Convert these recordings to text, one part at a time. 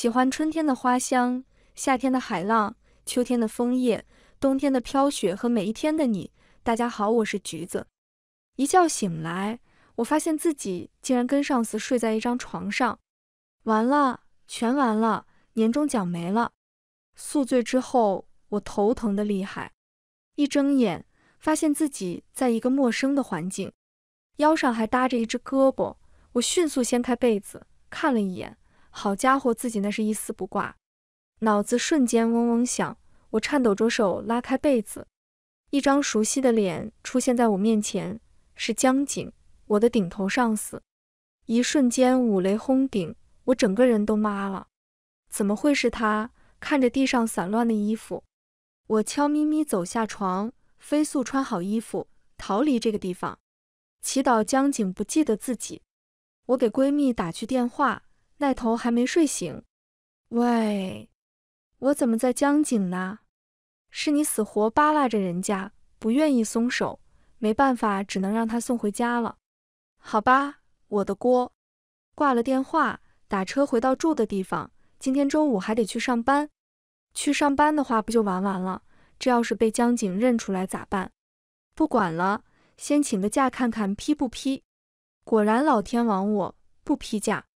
喜欢春天的花香，夏天的海浪，秋天的枫叶，冬天的飘雪和每一天的你。大家好，我是橘子。一觉醒来，我发现自己竟然跟上司睡在一张床上，完了，全完了，年终奖没了。宿醉之后，我头疼的厉害，一睁眼发现自己在一个陌生的环境，腰上还搭着一只胳膊。我迅速掀开被子看了一眼。好家伙，自己那是一丝不挂，脑子瞬间嗡嗡响。我颤抖着手拉开被子，一张熟悉的脸出现在我面前，是江景，我的顶头上司。一瞬间五雷轰顶，我整个人都麻了。怎么会是他？看着地上散乱的衣服，我悄咪咪走下床，飞速穿好衣服，逃离这个地方，祈祷江景不记得自己。我给闺蜜打去电话。那头还没睡醒，喂，我怎么在江景呢？是你死活扒拉着人家不愿意松手，没办法，只能让他送回家了。好吧，我的锅。挂了电话，打车回到住的地方。今天周五还得去上班，去上班的话不就玩完了？这要是被江景认出来咋办？不管了，先请个假看看批不批。果然老天亡我不批假。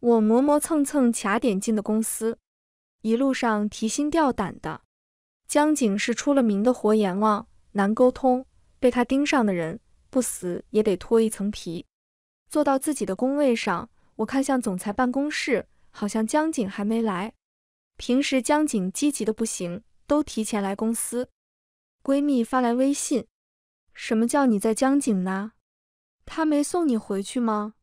我磨磨蹭蹭卡点进的公司，一路上提心吊胆的。江景是出了名的活阎王，难沟通，被他盯上的人不死也得脱一层皮。坐到自己的工位上，我看向总裁办公室，好像江景还没来。平时江景积极的不行，都提前来公司。闺蜜发来微信：“什么叫你在江景呢？他没送你回去吗？”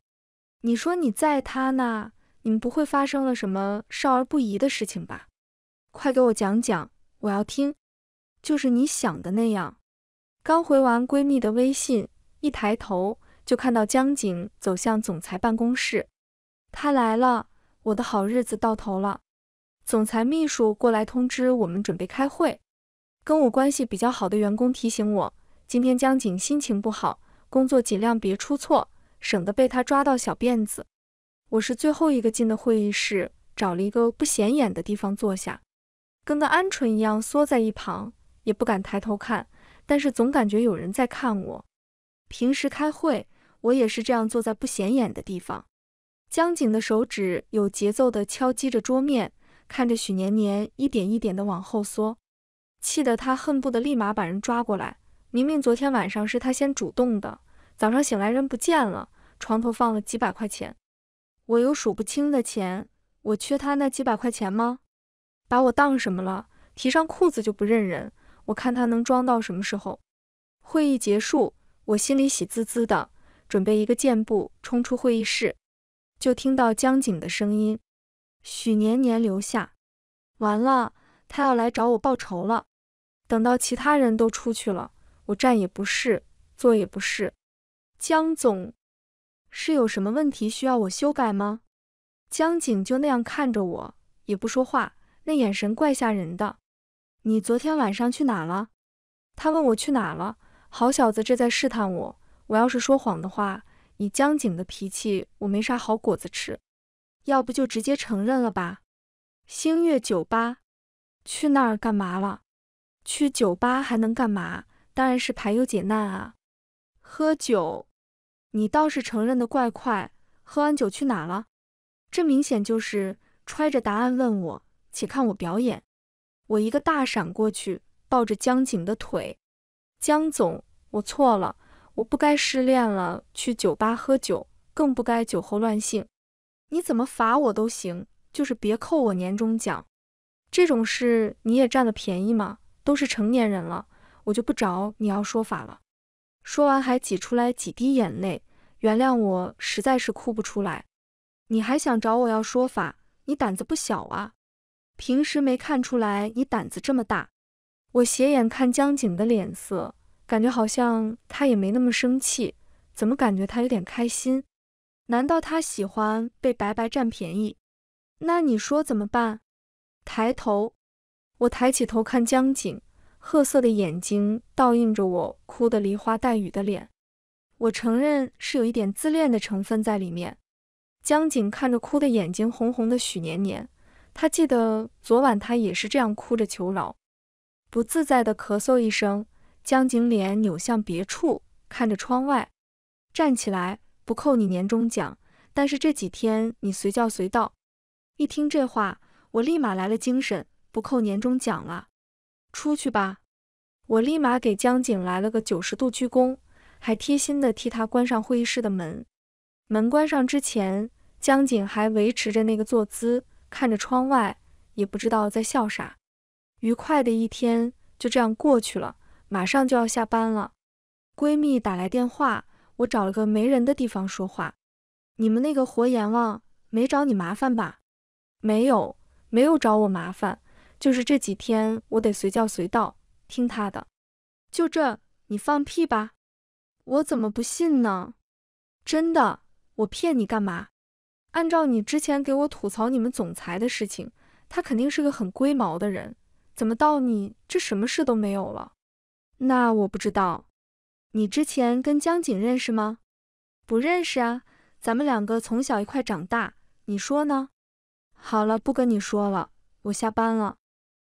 你说你在他那，你们不会发生了什么少儿不宜的事情吧？快给我讲讲，我要听。就是你想的那样。刚回完闺蜜的微信，一抬头就看到江景走向总裁办公室。他来了，我的好日子到头了。总裁秘书过来通知我们准备开会。跟我关系比较好的员工提醒我，今天江景心情不好，工作尽量别出错。省得被他抓到小辫子。我是最后一个进的会议室，找了一个不显眼的地方坐下，跟个鹌鹑一样缩在一旁，也不敢抬头看。但是总感觉有人在看我。平时开会，我也是这样坐在不显眼的地方。江景的手指有节奏地敲击着桌面，看着许年年一点一点地往后缩，气得他恨不得立马把人抓过来。明明昨天晚上是他先主动的。早上醒来，人不见了，床头放了几百块钱。我有数不清的钱，我缺他那几百块钱吗？把我当什么了？提上裤子就不认人？我看他能装到什么时候？会议结束，我心里喜滋滋的，准备一个箭步冲出会议室，就听到江景的声音：“许年年留下。”完了，他要来找我报仇了。等到其他人都出去了，我站也不是，坐也不是。江总是有什么问题需要我修改吗？江景就那样看着我，也不说话，那眼神怪吓人的。你昨天晚上去哪了？他问我去哪了。好小子，这在试探我。我要是说谎的话，以江景的脾气，我没啥好果子吃。要不就直接承认了吧。星月酒吧，去那儿干嘛了？去酒吧还能干嘛？当然是排忧解难啊。喝酒。你倒是承认的怪快，喝完酒去哪了？这明显就是揣着答案问我，且看我表演。我一个大闪过去，抱着江景的腿。江总，我错了，我不该失恋了去酒吧喝酒，更不该酒后乱性。你怎么罚我都行，就是别扣我年终奖。这种事你也占了便宜吗？都是成年人了，我就不找你要说法了。说完，还挤出来几滴眼泪。原谅我，实在是哭不出来。你还想找我要说法？你胆子不小啊！平时没看出来你胆子这么大。我斜眼看江景的脸色，感觉好像他也没那么生气，怎么感觉他有点开心？难道他喜欢被白白占便宜？那你说怎么办？抬头，我抬起头看江景。褐色的眼睛倒映着我哭得梨花带雨的脸，我承认是有一点自恋的成分在里面。江景看着哭的眼睛红红的许年年，他记得昨晚他也是这样哭着求饶。不自在的咳嗽一声，江景脸扭向别处，看着窗外。站起来，不扣你年终奖，但是这几天你随叫随到。一听这话，我立马来了精神，不扣年终奖了。出去吧！我立马给江景来了个九十度鞠躬，还贴心的替他关上会议室的门。门关上之前，江景还维持着那个坐姿，看着窗外，也不知道在笑啥。愉快的一天就这样过去了，马上就要下班了。闺蜜打来电话，我找了个没人的地方说话。你们那个活阎王没找你麻烦吧？没有，没有找我麻烦。就是这几天，我得随叫随到，听他的。就这，你放屁吧！我怎么不信呢？真的，我骗你干嘛？按照你之前给我吐槽你们总裁的事情，他肯定是个很龟毛的人。怎么到你这什么事都没有了？那我不知道。你之前跟江景认识吗？不认识啊，咱们两个从小一块长大，你说呢？好了，不跟你说了，我下班了。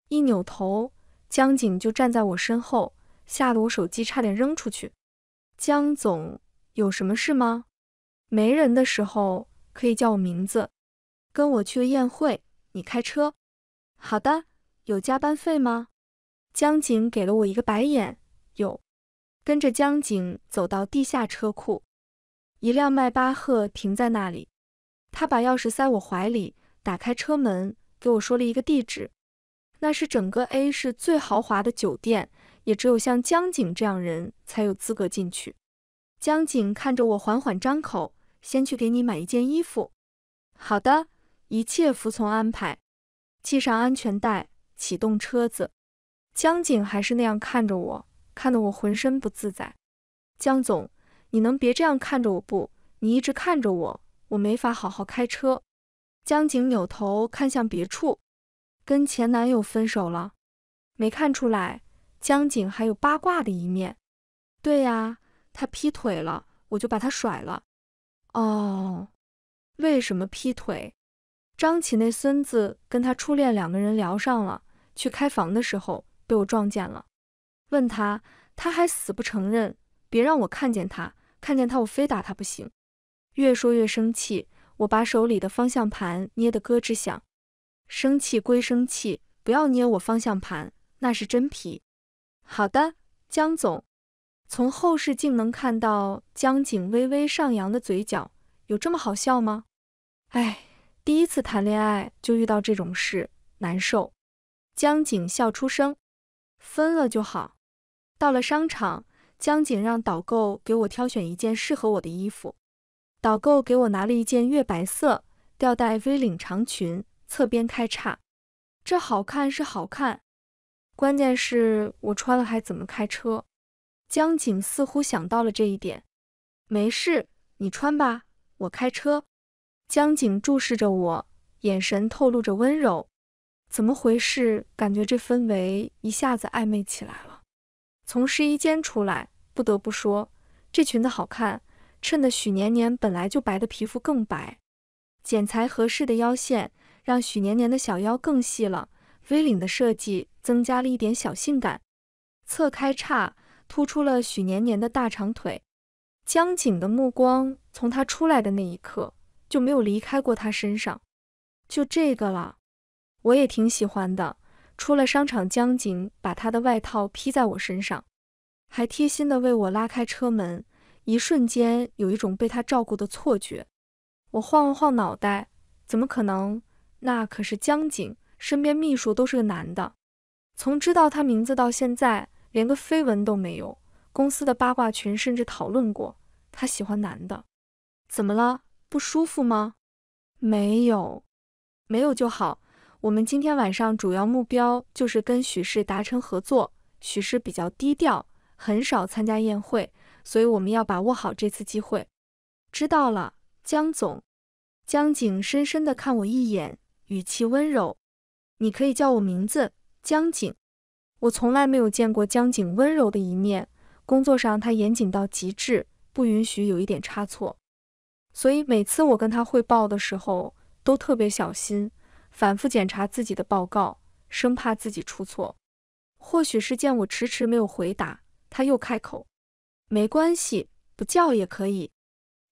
一扭头，江景就站在我身后，吓得我手机差点扔出去。江总有什么事吗？没人的时候可以叫我名字。跟我去个宴会，你开车。好的，有加班费吗？江景给了我一个白眼。有。跟着江景走到地下车库，一辆迈巴赫停在那里。他把钥匙塞我怀里，打开车门，给我说了一个地址。那是整个 A 市最豪华的酒店，也只有像江景这样人才有资格进去。江景看着我，缓缓张口：“先去给你买一件衣服。”“好的，一切服从安排。”系上安全带，启动车子。江景还是那样看着我，看得我浑身不自在。江总，你能别这样看着我不？你一直看着我，我没法好好开车。江景扭头看向别处。跟前男友分手了，没看出来江景还有八卦的一面。对呀，他劈腿了，我就把他甩了。哦，为什么劈腿？张启那孙子跟他初恋两个人聊上了，去开房的时候被我撞见了，问他，他还死不承认。别让我看见他，看见他我非打他不行。越说越生气，我把手里的方向盘捏得咯吱响。生气归生气，不要捏我方向盘，那是真皮。好的，江总。从后视镜能看到江景微微上扬的嘴角，有这么好笑吗？哎，第一次谈恋爱就遇到这种事，难受。江景笑出声，分了就好。到了商场，江景让导购给我挑选一件适合我的衣服，导购给我拿了一件月白色吊带 V 领长裙。侧边开叉，这好看是好看，关键是我穿了还怎么开车？江景似乎想到了这一点，没事，你穿吧，我开车。江景注视着我，眼神透露着温柔。怎么回事？感觉这氛围一下子暧昧起来了。从试衣间出来，不得不说，这裙子好看，衬得许年年本来就白的皮肤更白，剪裁合适的腰线。让许年年的小腰更细了，V 领的设计增加了一点小性感，侧开叉突出了许年年的大长腿。江景的目光从他出来的那一刻就没有离开过他身上。就这个了，我也挺喜欢的。出了商场，江景把他的外套披在我身上，还贴心的为我拉开车门，一瞬间有一种被他照顾的错觉。我晃了晃脑袋，怎么可能？那可是江景，身边秘书都是个男的。从知道他名字到现在，连个绯闻都没有。公司的八卦群甚至讨论过他喜欢男的。怎么了？不舒服吗？没有，没有就好。我们今天晚上主要目标就是跟许氏达成合作。许氏比较低调，很少参加宴会，所以我们要把握好这次机会。知道了，江总。江景深深地看我一眼。语气温柔，你可以叫我名字江景。我从来没有见过江景温柔的一面。工作上他严谨到极致，不允许有一点差错，所以每次我跟他汇报的时候都特别小心，反复检查自己的报告，生怕自己出错。或许是见我迟迟没有回答，他又开口：“没关系，不叫也可以。”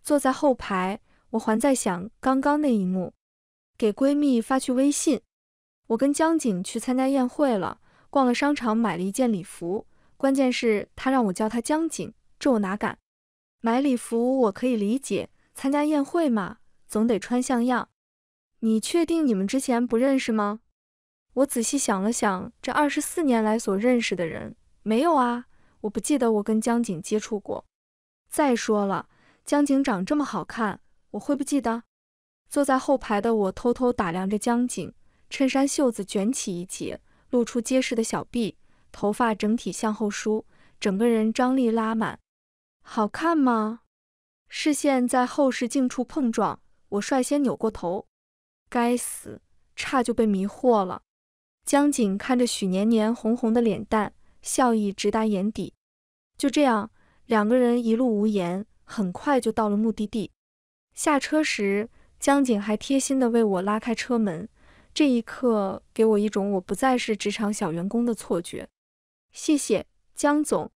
坐在后排，我还在想刚刚那一幕。给闺蜜发去微信，我跟江景去参加宴会了，逛了商场，买了一件礼服。关键是她让我叫她江景，这我哪敢？买礼服我可以理解，参加宴会嘛，总得穿像样。你确定你们之前不认识吗？我仔细想了想，这二十四年来所认识的人没有啊，我不记得我跟江景接触过。再说了，江景长这么好看，我会不记得？坐在后排的我偷偷打量着江景，衬衫袖子卷起一截，露出结实的小臂，头发整体向后梳，整个人张力拉满，好看吗？视线在后视镜处碰撞，我率先扭过头，该死，差就被迷惑了。江景看着许年年红红的脸蛋，笑意直达眼底。就这样，两个人一路无言，很快就到了目的地。下车时。江景还贴心地为我拉开车门，这一刻给我一种我不再是职场小员工的错觉。谢谢江总。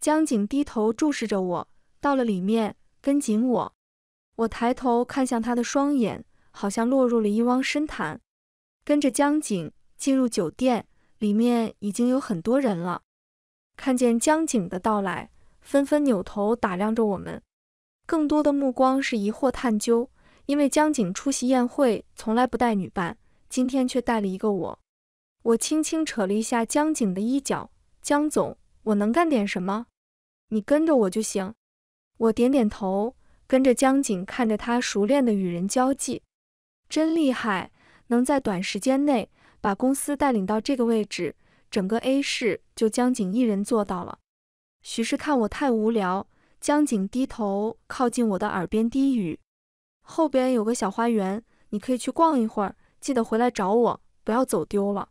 江景低头注视着我，到了里面，跟紧我。我抬头看向他的双眼，好像落入了一汪深潭。跟着江景进入酒店，里面已经有很多人了，看见江景的到来，纷纷扭头打量着我们，更多的目光是疑惑探究。因为江景出席宴会从来不带女伴，今天却带了一个我。我轻轻扯了一下江景的衣角：“江总，我能干点什么？你跟着我就行。”我点点头，跟着江景，看着他熟练的与人交际，真厉害，能在短时间内把公司带领到这个位置，整个 A 市就江景一人做到了。许是看我太无聊，江景低头靠近我的耳边低语。后边有个小花园，你可以去逛一会儿，记得回来找我，不要走丢了。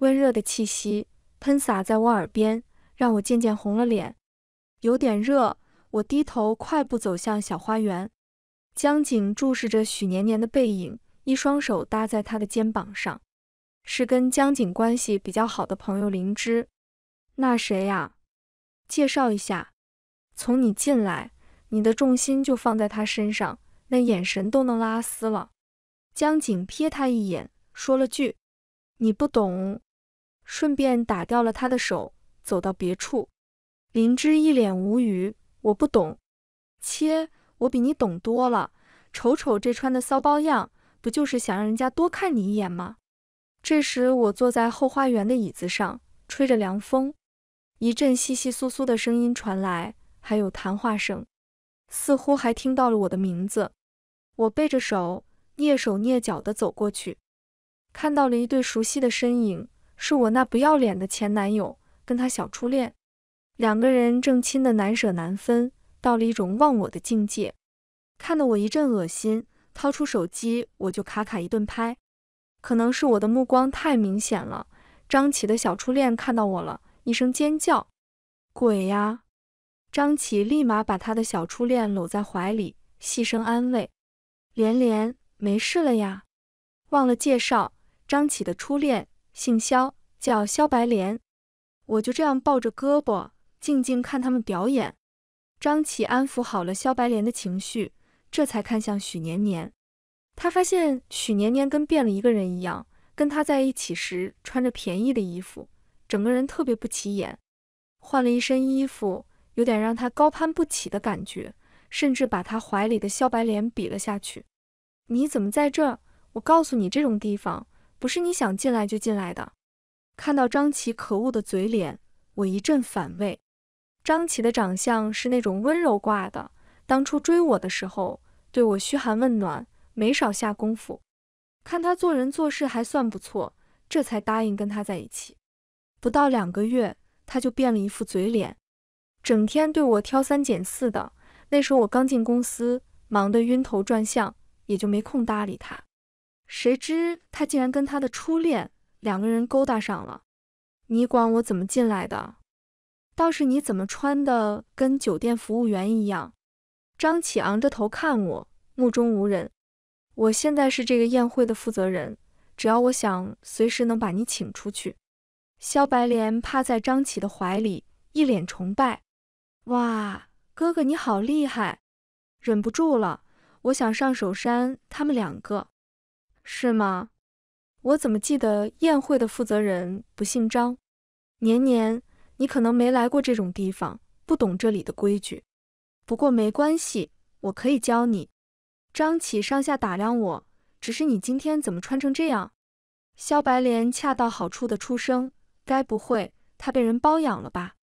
温热的气息喷洒在我耳边，让我渐渐红了脸，有点热。我低头快步走向小花园。江景注视着许年年的背影，一双手搭在他的肩膀上。是跟江景关系比较好的朋友灵芝。那谁呀？介绍一下。从你进来，你的重心就放在他身上。那眼神都能拉丝了，江景瞥他一眼，说了句：“你不懂。”顺便打掉了他的手，走到别处。林芝一脸无语：“我不懂。”切，我比你懂多了。瞅瞅这穿的骚包样，不就是想让人家多看你一眼吗？这时，我坐在后花园的椅子上，吹着凉风，一阵窸窸窣窣的声音传来，还有谈话声，似乎还听到了我的名字。我背着手，蹑手蹑脚地走过去，看到了一对熟悉的身影，是我那不要脸的前男友跟他小初恋，两个人正亲得难舍难分，到了一种忘我的境界，看得我一阵恶心。掏出手机，我就咔咔一顿拍。可能是我的目光太明显了，张起的小初恋看到我了，一声尖叫。鬼呀！张起立马把他的小初恋搂在怀里，细声安慰。莲莲没事了呀，忘了介绍，张启的初恋姓肖，叫肖白莲。我就这样抱着胳膊，静静看他们表演。张启安抚好了肖白莲的情绪，这才看向许年年。他发现许年年跟变了一个人一样，跟他在一起时穿着便宜的衣服，整个人特别不起眼。换了一身衣服，有点让他高攀不起的感觉。甚至把他怀里的小白脸比了下去。你怎么在这儿？我告诉你，这种地方不是你想进来就进来的。看到张奇可恶的嘴脸，我一阵反胃。张奇的长相是那种温柔挂的，当初追我的时候，对我嘘寒问暖，没少下功夫。看他做人做事还算不错，这才答应跟他在一起。不到两个月，他就变了一副嘴脸，整天对我挑三拣四的。那时候我刚进公司，忙得晕头转向，也就没空搭理他。谁知他竟然跟他的初恋两个人勾搭上了。你管我怎么进来的？倒是你怎么穿的跟酒店服务员一样？张启昂着头看我，目中无人。我现在是这个宴会的负责人，只要我想，随时能把你请出去。肖白莲趴在张启的怀里，一脸崇拜。哇！哥哥你好厉害，忍不住了，我想上手扇他们两个，是吗？我怎么记得宴会的负责人不姓张？年年，你可能没来过这种地方，不懂这里的规矩，不过没关系，我可以教你。张启上下打量我，只是你今天怎么穿成这样？萧白莲恰到好处的出声，该不会他被人包养了吧？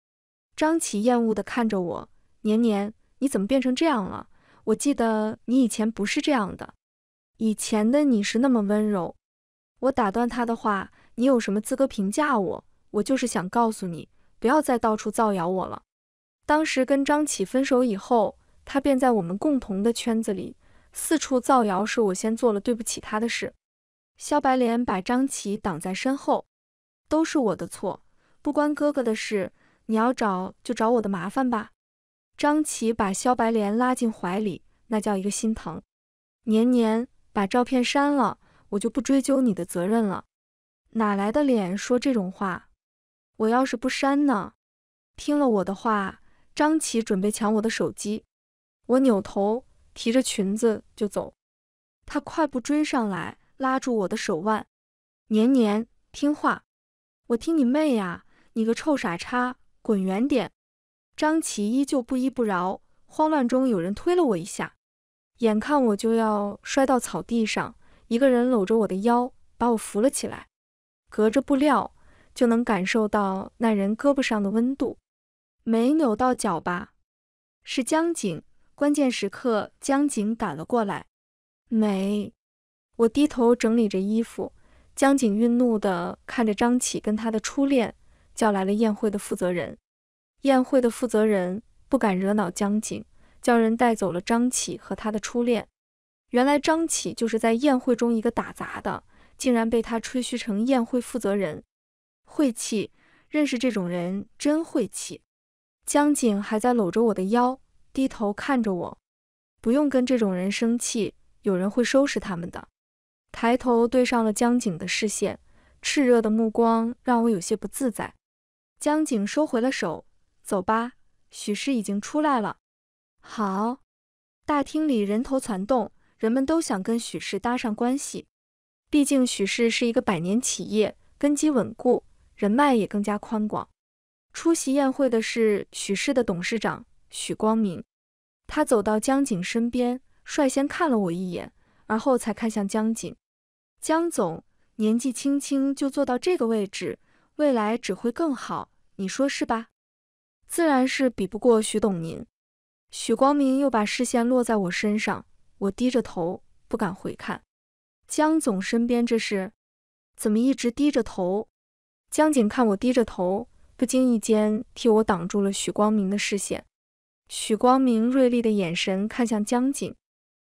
张启厌恶的看着我。年年，你怎么变成这样了？我记得你以前不是这样的，以前的你是那么温柔。我打断他的话，你有什么资格评价我？我就是想告诉你，不要再到处造谣我了。当时跟张启分手以后，他便在我们共同的圈子里四处造谣，是我先做了对不起他的事。肖白莲把张启挡在身后，都是我的错，不关哥哥的事。你要找就找我的麻烦吧。张琪把肖白莲拉进怀里，那叫一个心疼。年年，把照片删了，我就不追究你的责任了。哪来的脸说这种话？我要是不删呢？听了我的话，张琪准备抢我的手机，我扭头提着裙子就走。他快步追上来，拉住我的手腕。年年，听话。我听你妹呀！你个臭傻叉，滚远点。张启依旧不依不饶，慌乱中有人推了我一下，眼看我就要摔到草地上，一个人搂着我的腰把我扶了起来。隔着布料就能感受到那人胳膊上的温度，没扭到脚吧？是江景，关键时刻江景赶了过来。没，我低头整理着衣服，江景愠怒地看着张启跟他的初恋，叫来了宴会的负责人。宴会的负责人不敢惹恼江景，叫人带走了张启和他的初恋。原来张启就是在宴会中一个打杂的，竟然被他吹嘘成宴会负责人。晦气，认识这种人真晦气。江景还在搂着我的腰，低头看着我。不用跟这种人生气，有人会收拾他们的。抬头对上了江景的视线，炽热的目光让我有些不自在。江景收回了手。走吧，许氏已经出来了。好，大厅里人头攒动，人们都想跟许氏搭上关系，毕竟许氏是一个百年企业，根基稳固，人脉也更加宽广。出席宴会的是许氏的董事长许光明，他走到江景身边，率先看了我一眼，而后才看向江景。江总年纪轻轻就做到这个位置，未来只会更好，你说是吧？自然是比不过徐董您。许光明又把视线落在我身上，我低着头不敢回看。江总身边这是怎么一直低着头？江景看我低着头，不经意间替我挡住了许光明的视线。许光明锐利的眼神看向江景。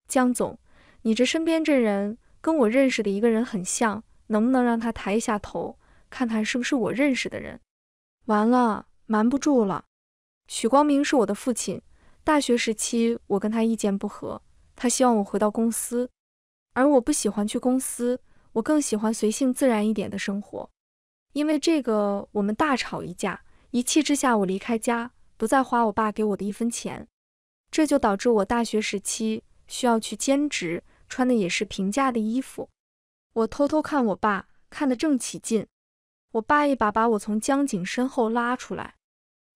江总，你这身边这人跟我认识的一个人很像，能不能让他抬一下头，看看是不是我认识的人？完了，瞒不住了。许光明是我的父亲。大学时期，我跟他意见不合，他希望我回到公司，而我不喜欢去公司，我更喜欢随性自然一点的生活。因为这个，我们大吵一架，一气之下我离开家，不再花我爸给我的一分钱。这就导致我大学时期需要去兼职，穿的也是平价的衣服。我偷偷看我爸，看得正起劲，我爸一把把我从江景身后拉出来。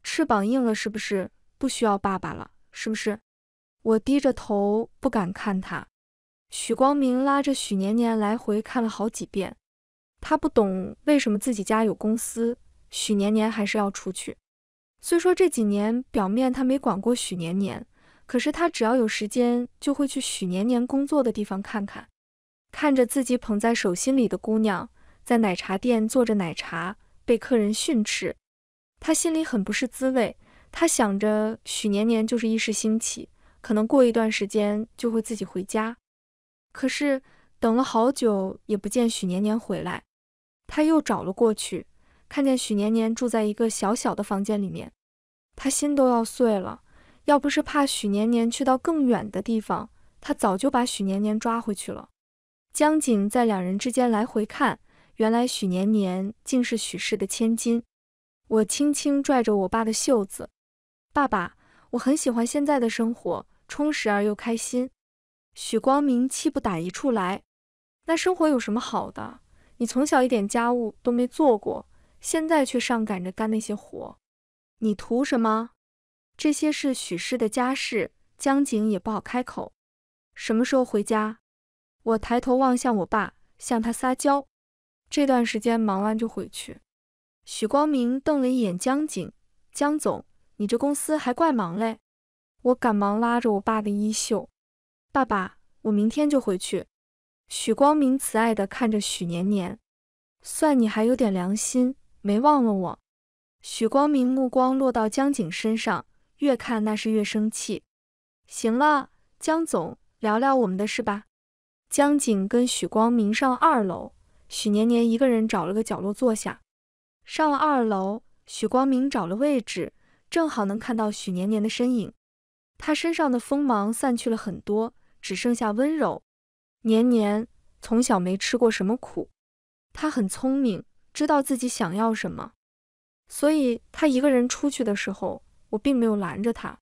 翅膀硬了，是不是不需要爸爸了？是不是？我低着头不敢看他。许光明拉着许年年来回看了好几遍。他不懂为什么自己家有公司，许年年还是要出去。虽说这几年表面他没管过许年年，可是他只要有时间就会去许年年工作的地方看看。看着自己捧在手心里的姑娘在奶茶店做着奶茶，被客人训斥。他心里很不是滋味，他想着许年年就是一时兴起，可能过一段时间就会自己回家。可是等了好久也不见许年年回来，他又找了过去，看见许年年住在一个小小的房间里面，他心都要碎了。要不是怕许年年去到更远的地方，他早就把许年年抓回去了。江景在两人之间来回看，原来许年年竟是许氏的千金。我轻轻拽着我爸的袖子，爸爸，我很喜欢现在的生活，充实而又开心。许光明气不打一处来，那生活有什么好的？你从小一点家务都没做过，现在却上赶着干那些活，你图什么？这些是许氏的家事，江景也不好开口。什么时候回家？我抬头望向我爸，向他撒娇，这段时间忙完就回去。许光明瞪了一眼江景，江总，你这公司还怪忙嘞。我赶忙拉着我爸的衣袖，爸爸，我明天就回去。许光明慈爱地看着许年年，算你还有点良心，没忘了我。许光明目光落到江景身上，越看那是越生气。行了，江总，聊聊我们的事吧。江景跟许光明上二楼，许年年一个人找了个角落坐下。上了二楼，许光明找了位置，正好能看到许年年的身影。他身上的锋芒散去了很多，只剩下温柔。年年从小没吃过什么苦，他很聪明，知道自己想要什么。所以他一个人出去的时候，我并没有拦着他。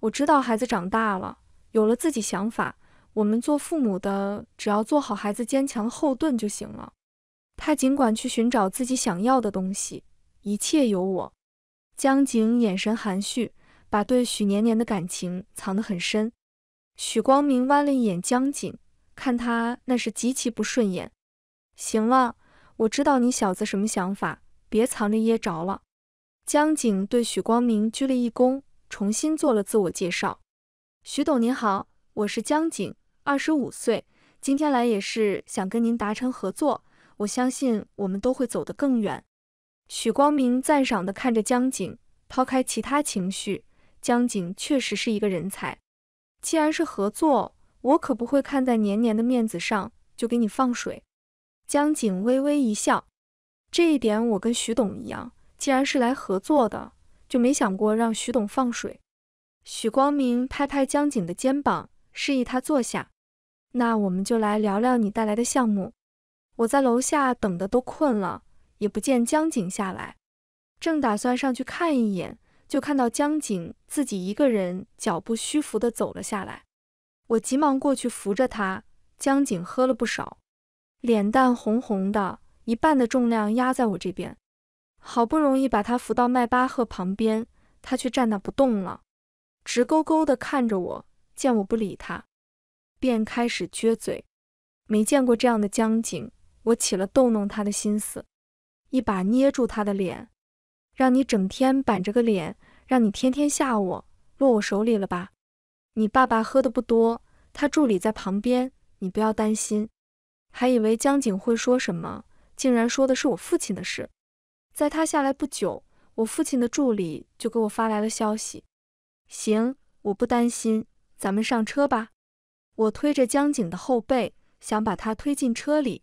我知道孩子长大了，有了自己想法，我们做父母的只要做好孩子坚强的后盾就行了。他尽管去寻找自己想要的东西，一切有我。江景眼神含蓄，把对许年年的感情藏得很深。许光明弯了一眼江景，看他那是极其不顺眼。行了，我知道你小子什么想法，别藏着掖着了。江景对许光明鞠了一躬，重新做了自我介绍。许董您好，我是江景，二十五岁，今天来也是想跟您达成合作。我相信我们都会走得更远。许光明赞赏地看着江景，抛开其他情绪，江景确实是一个人才。既然是合作，我可不会看在年年的面子上就给你放水。江景微微一笑，这一点我跟徐董一样，既然是来合作的，就没想过让徐董放水。许光明拍拍江景的肩膀，示意他坐下。那我们就来聊聊你带来的项目。我在楼下等的都困了，也不见江景下来，正打算上去看一眼，就看到江景自己一个人脚步虚浮的走了下来。我急忙过去扶着他，江景喝了不少，脸蛋红红的，一半的重量压在我这边。好不容易把他扶到迈巴赫旁边，他却站那不动了，直勾勾的看着我。见我不理他，便开始撅嘴。没见过这样的江景。我起了逗弄他的心思，一把捏住他的脸，让你整天板着个脸，让你天天吓我落我手里了吧？你爸爸喝的不多，他助理在旁边，你不要担心。还以为江景会说什么，竟然说的是我父亲的事。在他下来不久，我父亲的助理就给我发来了消息。行，我不担心，咱们上车吧。我推着江景的后背，想把他推进车里。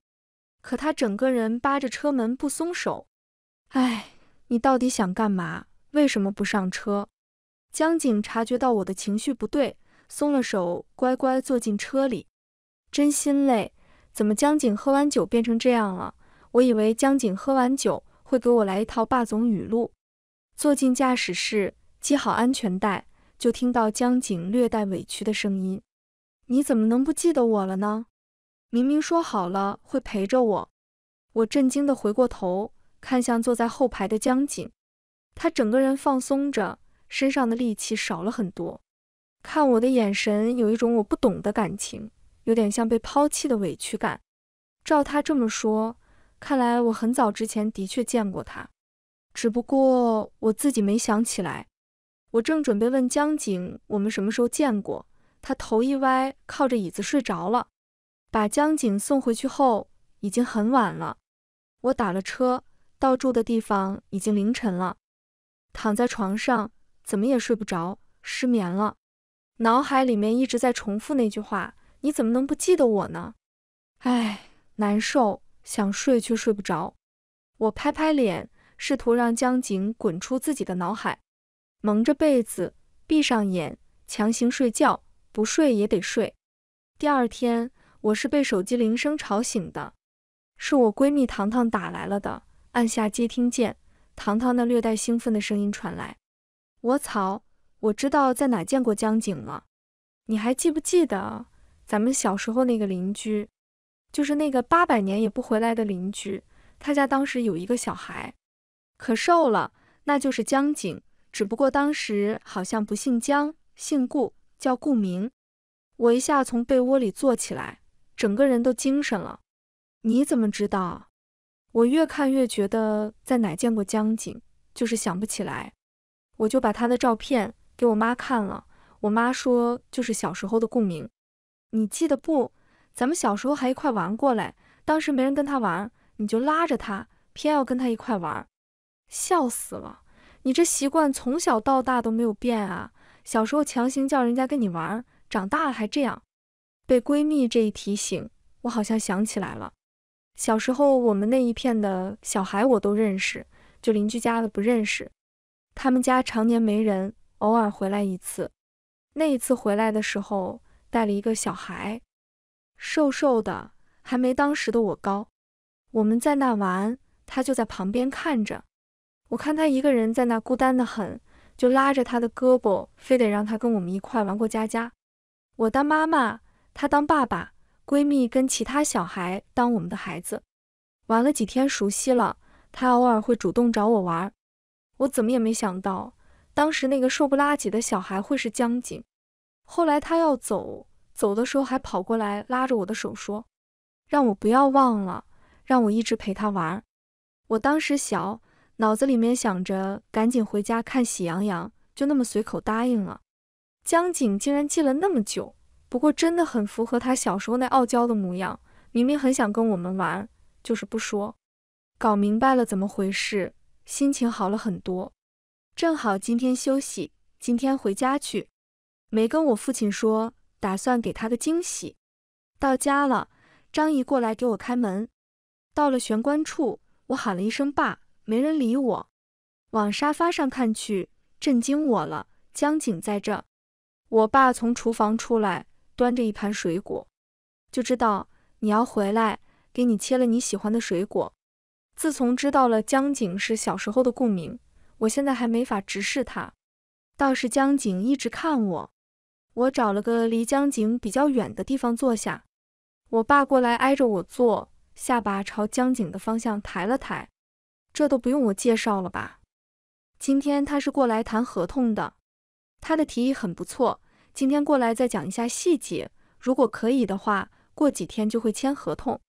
可他整个人扒着车门不松手，哎，你到底想干嘛？为什么不上车？江景察觉到我的情绪不对，松了手，乖乖坐进车里。真心累，怎么江景喝完酒变成这样了？我以为江景喝完酒会给我来一套霸总语录。坐进驾驶室，系好安全带，就听到江景略带委屈的声音：“你怎么能不记得我了呢？”明明说好了会陪着我，我震惊地回过头看向坐在后排的江景，他整个人放松着，身上的力气少了很多，看我的眼神有一种我不懂的感情，有点像被抛弃的委屈感。照他这么说，看来我很早之前的确见过他，只不过我自己没想起来。我正准备问江景我们什么时候见过，他头一歪，靠着椅子睡着了。把江景送回去后，已经很晚了。我打了车到住的地方，已经凌晨了。躺在床上，怎么也睡不着，失眠了。脑海里面一直在重复那句话：“你怎么能不记得我呢？”哎，难受，想睡却睡不着。我拍拍脸，试图让江景滚出自己的脑海，蒙着被子，闭上眼，强行睡觉，不睡也得睡。第二天。我是被手机铃声吵醒的，是我闺蜜糖糖打来了的。按下接听键，糖糖那略带兴奋的声音传来：“我操，我知道在哪见过江景了，你还记不记得咱们小时候那个邻居？就是那个八百年也不回来的邻居，他家当时有一个小孩，可瘦了，那就是江景，只不过当时好像不姓江，姓顾，叫顾明。”我一下从被窝里坐起来。整个人都精神了，你怎么知道？我越看越觉得在哪见过江景，就是想不起来。我就把他的照片给我妈看了，我妈说就是小时候的共鸣。你记得不？咱们小时候还一块玩过来，当时没人跟他玩，你就拉着他，偏要跟他一块玩，笑死了！你这习惯从小到大都没有变啊，小时候强行叫人家跟你玩，长大了还这样。被闺蜜这一提醒，我好像想起来了。小时候我们那一片的小孩我都认识，就邻居家的不认识。他们家常年没人，偶尔回来一次。那一次回来的时候带了一个小孩，瘦瘦的，还没当时的我高。我们在那玩，他就在旁边看着。我看他一个人在那孤单的很，就拉着他的胳膊，非得让他跟我们一块玩过家家。我当妈妈。他当爸爸，闺蜜跟其他小孩当我们的孩子，玩了几天熟悉了，他偶尔会主动找我玩。我怎么也没想到，当时那个瘦不拉几的小孩会是江景。后来他要走，走的时候还跑过来拉着我的手说，让我不要忘了，让我一直陪他玩。我当时小，脑子里面想着赶紧回家看喜羊羊，就那么随口答应了。江景竟然记了那么久。不过真的很符合他小时候那傲娇的模样，明明很想跟我们玩，就是不说。搞明白了怎么回事，心情好了很多。正好今天休息，今天回家去。没跟我父亲说，打算给他个惊喜。到家了，张姨过来给我开门。到了玄关处，我喊了一声爸，没人理我。往沙发上看去，震惊我了，江景在这。我爸从厨房出来。端着一盘水果，就知道你要回来，给你切了你喜欢的水果。自从知道了江景是小时候的顾鸣，我现在还没法直视他，倒是江景一直看我。我找了个离江景比较远的地方坐下，我爸过来挨着我坐，下巴朝江景的方向抬了抬。这都不用我介绍了吧？今天他是过来谈合同的，他的提议很不错。今天过来再讲一下细节，如果可以的话，过几天就会签合同。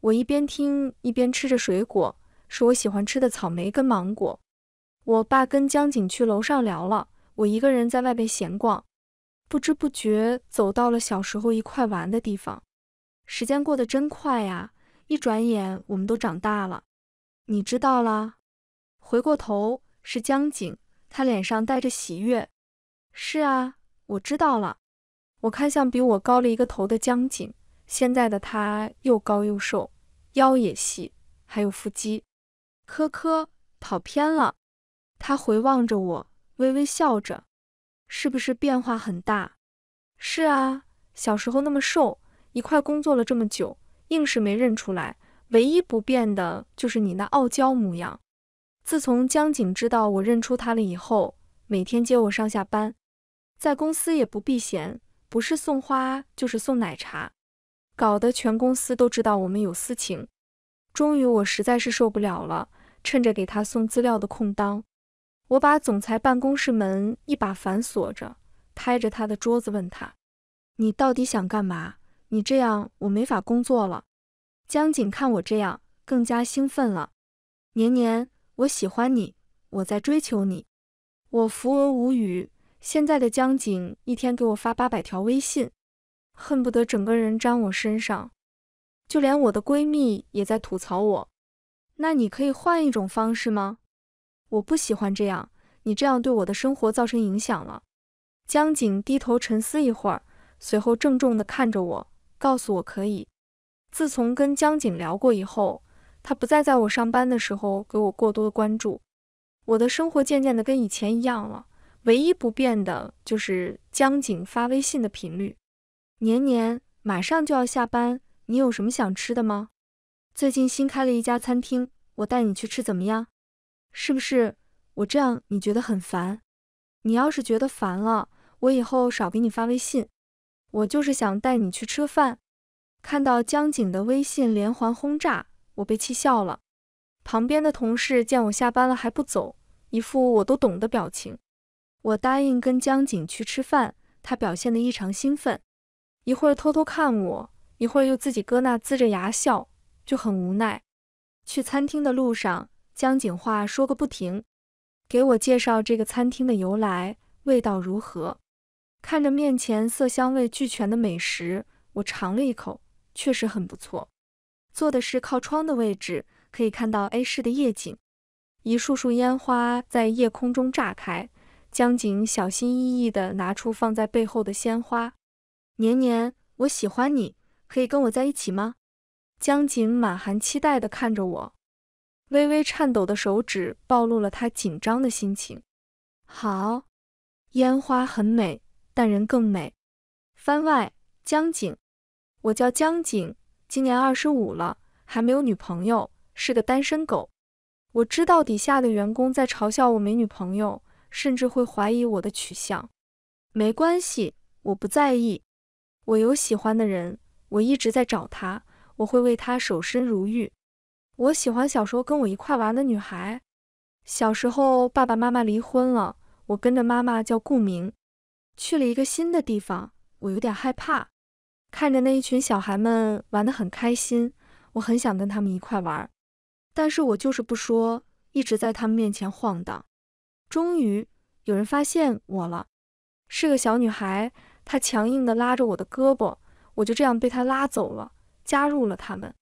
我一边听一边吃着水果，是我喜欢吃的草莓跟芒果。我爸跟江景去楼上聊了，我一个人在外边闲逛，不知不觉走到了小时候一块玩的地方。时间过得真快呀，一转眼我们都长大了。你知道啦？回过头是江景，他脸上带着喜悦。是啊。我知道了，我看向比我高了一个头的江景，现在的他又高又瘦，腰也细，还有腹肌。科科，跑偏了。他回望着我，微微笑着，是不是变化很大？是啊，小时候那么瘦，一块工作了这么久，硬是没认出来。唯一不变的就是你那傲娇模样。自从江景知道我认出他了以后，每天接我上下班。在公司也不避嫌，不是送花就是送奶茶，搞得全公司都知道我们有私情。终于，我实在是受不了了，趁着给他送资料的空当，我把总裁办公室门一把反锁着，拍着他的桌子问他：“你到底想干嘛？你这样我没法工作了。”江景看我这样，更加兴奋了：“年年，我喜欢你，我在追求你。”我扶额无语。现在的江景一天给我发八百条微信，恨不得整个人粘我身上，就连我的闺蜜也在吐槽我。那你可以换一种方式吗？我不喜欢这样，你这样对我的生活造成影响了。江景低头沉思一会儿，随后郑重地看着我，告诉我可以。自从跟江景聊过以后，他不再在我上班的时候给我过多的关注，我的生活渐渐的跟以前一样了。唯一不变的就是江景发微信的频率。年年马上就要下班，你有什么想吃的吗？最近新开了一家餐厅，我带你去吃怎么样？是不是我这样你觉得很烦？你要是觉得烦了，我以后少给你发微信。我就是想带你去吃饭。看到江景的微信连环轰炸，我被气笑了。旁边的同事见我下班了还不走，一副我都懂的表情。我答应跟江景去吃饭，他表现得异常兴奋，一会儿偷偷看我，一会儿又自己搁那龇着牙笑，就很无奈。去餐厅的路上，江景话说个不停，给我介绍这个餐厅的由来、味道如何。看着面前色香味俱全的美食，我尝了一口，确实很不错。坐的是靠窗的位置，可以看到 A 市的夜景，一束束烟花在夜空中炸开。江景小心翼翼地拿出放在背后的鲜花，年年，我喜欢你，可以跟我在一起吗？江景满含期待地看着我，微微颤抖的手指暴露了他紧张的心情。好，烟花很美，但人更美。番外：江景，我叫江景，今年二十五了，还没有女朋友，是个单身狗。我知道底下的员工在嘲笑我没女朋友。甚至会怀疑我的取向。没关系，我不在意。我有喜欢的人，我一直在找他，我会为他守身如玉。我喜欢小时候跟我一块玩的女孩。小时候爸爸妈妈离婚了，我跟着妈妈叫顾明，去了一个新的地方，我有点害怕。看着那一群小孩们玩得很开心，我很想跟他们一块玩，但是我就是不说，一直在他们面前晃荡。终于有人发现我了，是个小女孩。她强硬地拉着我的胳膊，我就这样被她拉走了，加入了他们。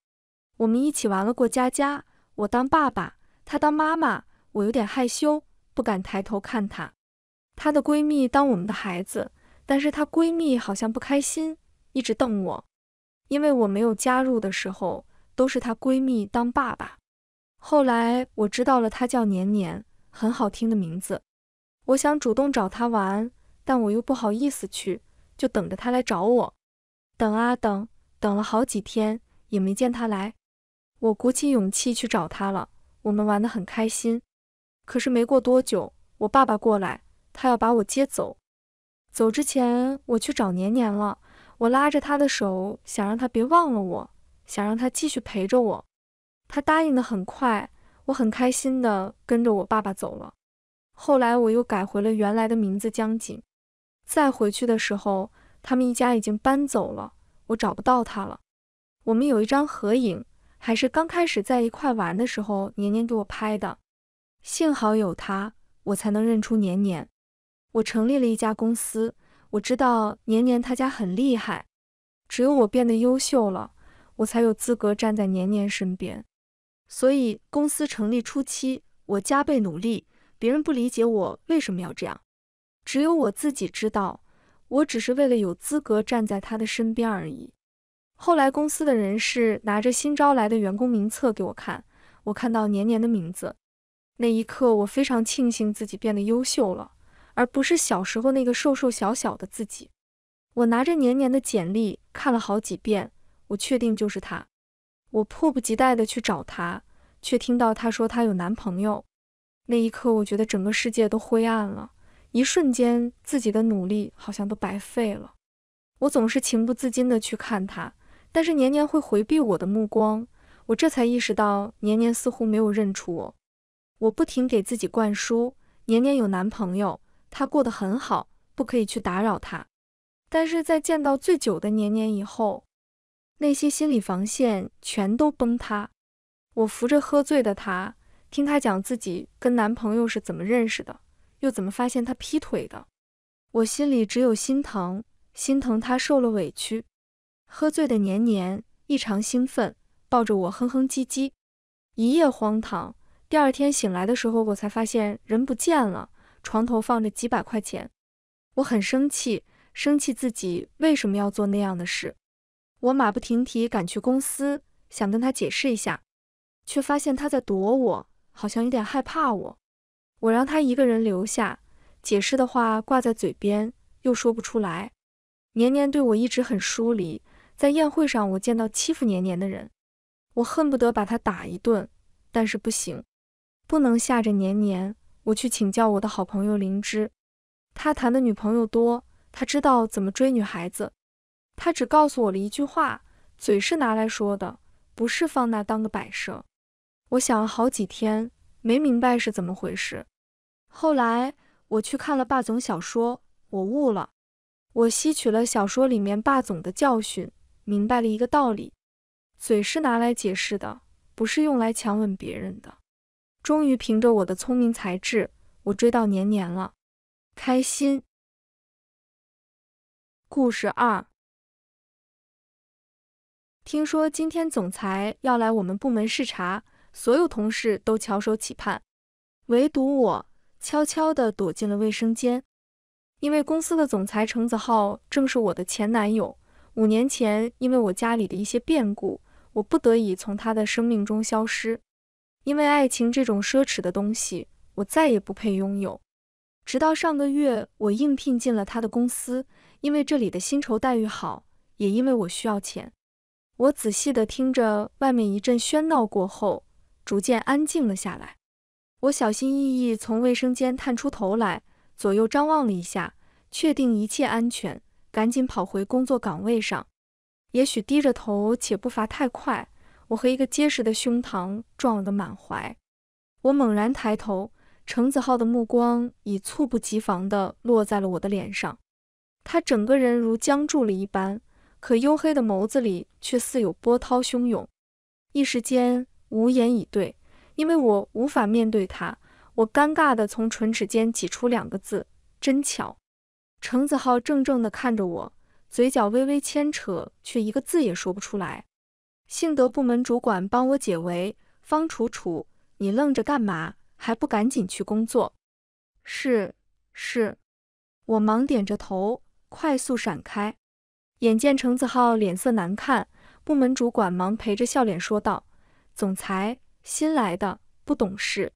我们一起玩了过家家，我当爸爸，她当妈妈。我有点害羞，不敢抬头看她。她的闺蜜当我们的孩子，但是她闺蜜好像不开心，一直瞪我，因为我没有加入的时候都是她闺蜜当爸爸。后来我知道了，她叫年年。很好听的名字，我想主动找他玩，但我又不好意思去，就等着他来找我。等啊等，等了好几天也没见他来。我鼓起勇气去找他了，我们玩得很开心。可是没过多久，我爸爸过来，他要把我接走。走之前，我去找年年了。我拉着他的手，想让他别忘了我，想让他继续陪着我。他答应得很快。我很开心地跟着我爸爸走了。后来我又改回了原来的名字江景。再回去的时候，他们一家已经搬走了，我找不到他了。我们有一张合影，还是刚开始在一块玩的时候，年年给我拍的。幸好有他，我才能认出年年。我成立了一家公司，我知道年年他家很厉害，只有我变得优秀了，我才有资格站在年年身边。所以，公司成立初期，我加倍努力。别人不理解我为什么要这样，只有我自己知道。我只是为了有资格站在他的身边而已。后来，公司的人事拿着新招来的员工名册给我看，我看到年年的名字。那一刻，我非常庆幸自己变得优秀了，而不是小时候那个瘦瘦小小的自己。我拿着年年的简历看了好几遍，我确定就是他。我迫不及待地去找他，却听到她说她有男朋友。那一刻，我觉得整个世界都灰暗了，一瞬间，自己的努力好像都白费了。我总是情不自禁地去看他，但是年年会回避我的目光。我这才意识到，年年似乎没有认出我。我不停给自己灌输，年年有男朋友，他过得很好，不可以去打扰他。但是在见到最久的年年以后，那些心理防线全都崩塌。我扶着喝醉的他，听他讲自己跟男朋友是怎么认识的，又怎么发现他劈腿的。我心里只有心疼，心疼他受了委屈。喝醉的年年异常兴奋，抱着我哼哼唧唧。一夜荒唐。第二天醒来的时候，我才发现人不见了，床头放着几百块钱。我很生气，生气自己为什么要做那样的事。我马不停蹄赶去公司，想跟他解释一下，却发现他在躲我，好像有点害怕我。我让他一个人留下，解释的话挂在嘴边又说不出来。年年对我一直很疏离，在宴会上我见到欺负年年的人，我恨不得把他打一顿，但是不行，不能吓着年年。我去请教我的好朋友林芝，他谈的女朋友多，他知道怎么追女孩子。他只告诉我了一句话：“嘴是拿来说的，不是放那当个摆设。”我想了好几天，没明白是怎么回事。后来我去看了霸总小说，我悟了。我吸取了小说里面霸总的教训，明白了一个道理：嘴是拿来解释的，不是用来强吻别人的。终于凭着我的聪明才智，我追到年年了，开心。故事二。听说今天总裁要来我们部门视察，所有同事都翘首企盼，唯独我悄悄地躲进了卫生间。因为公司的总裁程子浩正是我的前男友，五年前因为我家里的一些变故，我不得已从他的生命中消失。因为爱情这种奢侈的东西，我再也不配拥有。直到上个月，我应聘进了他的公司，因为这里的薪酬待遇好，也因为我需要钱。我仔细地听着，外面一阵喧闹过后，逐渐安静了下来。我小心翼翼从卫生间探出头来，左右张望了一下，确定一切安全，赶紧跑回工作岗位上。也许低着头且步伐太快，我和一个结实的胸膛撞了个满怀。我猛然抬头，程子浩的目光已猝不及防地落在了我的脸上，他整个人如僵住了一般。可黝黑的眸子里却似有波涛汹涌，一时间无言以对，因为我无法面对他。我尴尬地从唇齿间挤出两个字：“真巧。”程子浩怔怔地看着我，嘴角微微牵扯，却一个字也说不出来。幸得部门主管帮我解围。方楚楚，你愣着干嘛？还不赶紧去工作？是是，我忙点着头，快速闪开。眼见程子浩脸色难看，部门主管忙陪着笑脸说道：“总裁新来的不懂事。”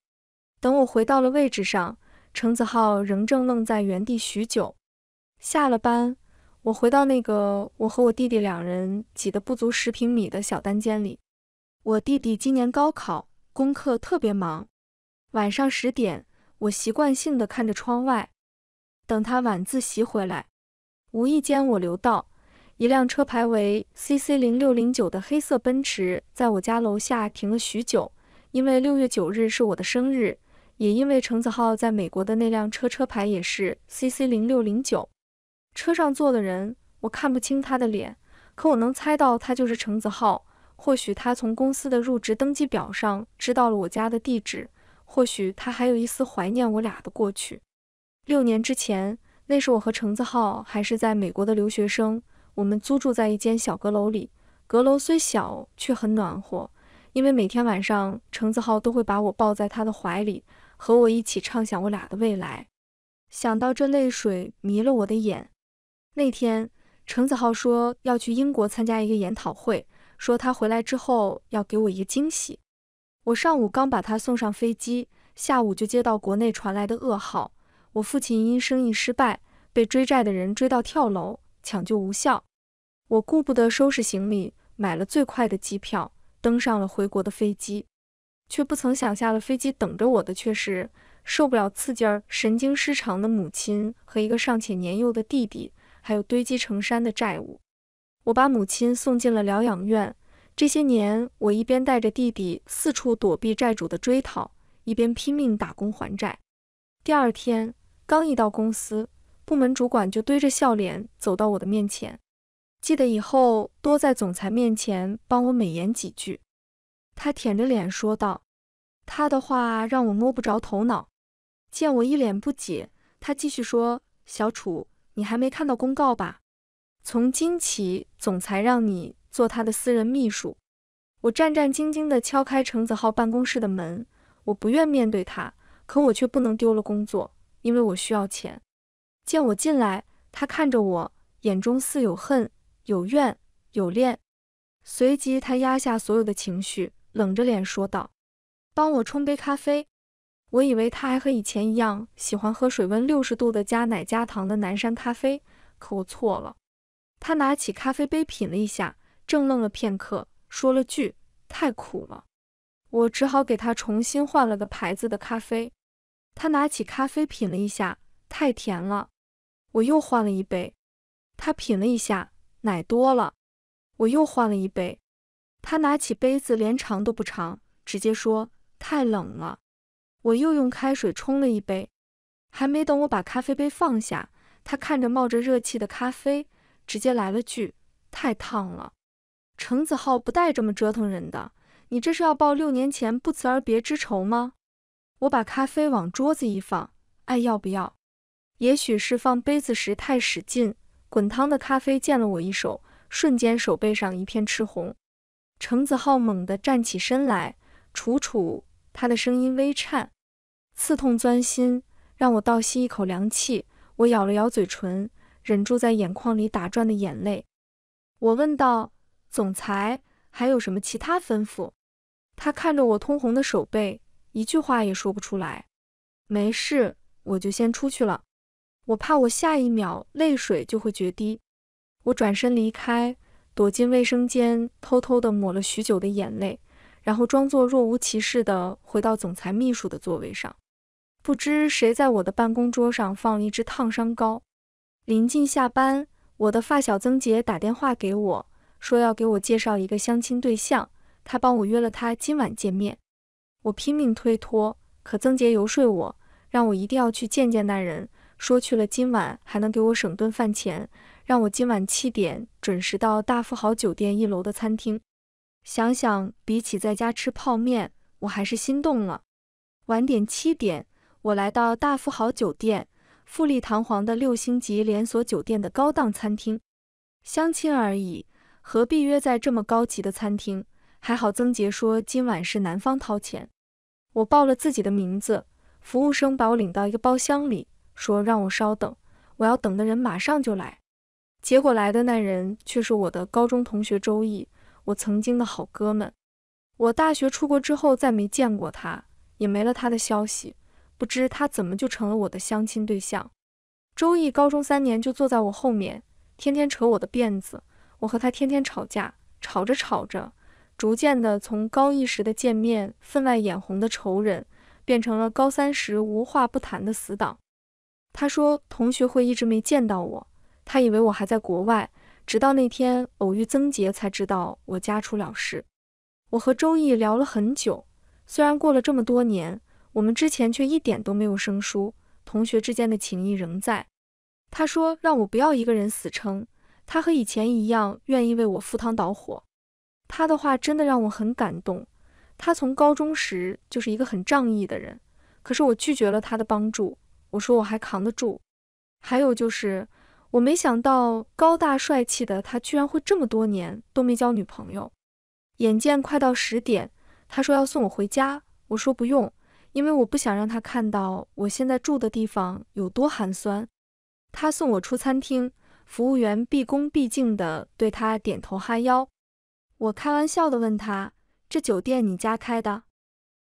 等我回到了位置上，程子浩仍正愣在原地许久。下了班，我回到那个我和我弟弟两人挤得不足十平米的小单间里。我弟弟今年高考，功课特别忙。晚上十点，我习惯性的看着窗外，等他晚自习回来。无意间，我留到。一辆车牌为 C C 零六零九的黑色奔驰，在我家楼下停了许久。因为六月九日是我的生日，也因为程子浩在美国的那辆车车牌也是 C C 零六零九。车上坐的人我看不清他的脸，可我能猜到他就是程子浩。或许他从公司的入职登记表上知道了我家的地址，或许他还有一丝怀念我俩的过去。六年之前，那是我和程子浩还是在美国的留学生。我们租住在一间小阁楼里，阁楼虽小，却很暖和，因为每天晚上，程子浩都会把我抱在他的怀里，和我一起畅想我俩的未来。想到这，泪水迷了我的眼。那天，程子浩说要去英国参加一个研讨会，说他回来之后要给我一个惊喜。我上午刚把他送上飞机，下午就接到国内传来的噩耗：我父亲因生意失败，被追债的人追到跳楼，抢救无效。我顾不得收拾行李，买了最快的机票，登上了回国的飞机，却不曾想下了飞机，等着我的却是受不了刺激儿、神经失常的母亲和一个尚且年幼的弟弟，还有堆积成山的债务。我把母亲送进了疗养院，这些年，我一边带着弟弟四处躲避债主的追讨，一边拼命打工还债。第二天刚一到公司，部门主管就堆着笑脸走到我的面前。记得以后多在总裁面前帮我美言几句。”他舔着脸说道。他的话让我摸不着头脑。见我一脸不解，他继续说：“小楚，你还没看到公告吧？从今起，总裁让你做他的私人秘书。”我战战兢兢地敲开程子浩办公室的门。我不愿面对他，可我却不能丢了工作，因为我需要钱。见我进来，他看着我，眼中似有恨。有怨有恋，随即他压下所有的情绪，冷着脸说道：“帮我冲杯咖啡。”我以为他还和以前一样喜欢喝水温六十度的加奶加糖的南山咖啡，可我错了。他拿起咖啡杯品了一下，怔愣了片刻，说了句：“太苦了。”我只好给他重新换了个牌子的咖啡。他拿起咖啡品了一下，太甜了，我又换了一杯。他品了一下。奶多了，我又换了一杯。他拿起杯子，连尝都不尝，直接说太冷了。我又用开水冲了一杯，还没等我把咖啡杯放下，他看着冒着热气的咖啡，直接来了句太烫了。程子浩不带这么折腾人的，你这是要报六年前不辞而别之仇吗？我把咖啡往桌子一放，爱要不要？也许是放杯子时太使劲。滚烫的咖啡溅了我一手，瞬间手背上一片赤红。程子浩猛地站起身来，楚楚，他的声音微颤，刺痛钻心，让我倒吸一口凉气。我咬了咬嘴唇，忍住在眼眶里打转的眼泪。我问道：“总裁，还有什么其他吩咐？”他看着我通红的手背，一句话也说不出来。没事，我就先出去了。我怕我下一秒泪水就会决堤，我转身离开，躲进卫生间，偷偷地抹了许久的眼泪，然后装作若无其事地回到总裁秘书的座位上。不知谁在我的办公桌上放了一支烫伤膏。临近下班，我的发小曾杰打电话给我，说要给我介绍一个相亲对象，他帮我约了他今晚见面。我拼命推脱，可曾杰游说我，让我一定要去见见那人。说去了今晚还能给我省顿饭钱，让我今晚七点准时到大富豪酒店一楼的餐厅。想想比起在家吃泡面，我还是心动了。晚点七点，我来到大富豪酒店，富丽堂皇的六星级连锁酒店的高档餐厅。相亲而已，何必约在这么高级的餐厅？还好曾杰说今晚是男方掏钱。我报了自己的名字，服务生把我领到一个包厢里。说让我稍等，我要等的人马上就来。结果来的那人却是我的高中同学周易，我曾经的好哥们。我大学出国之后再没见过他，也没了他的消息，不知他怎么就成了我的相亲对象。周易高中三年就坐在我后面，天天扯我的辫子，我和他天天吵架，吵着吵着，逐渐的从高一时的见面分外眼红的仇人，变成了高三时无话不谈的死党。他说同学会一直没见到我，他以为我还在国外，直到那天偶遇曾杰才知道我家出了事。我和周易聊了很久，虽然过了这么多年，我们之前却一点都没有生疏，同学之间的情谊仍在。他说让我不要一个人死撑，他和以前一样愿意为我赴汤蹈火。他的话真的让我很感动。他从高中时就是一个很仗义的人，可是我拒绝了他的帮助。我说我还扛得住，还有就是我没想到高大帅气的他居然会这么多年都没交女朋友。眼见快到十点，他说要送我回家，我说不用，因为我不想让他看到我现在住的地方有多寒酸。他送我出餐厅，服务员毕恭毕敬地对他点头哈腰。我开玩笑地问他，这酒店你家开的？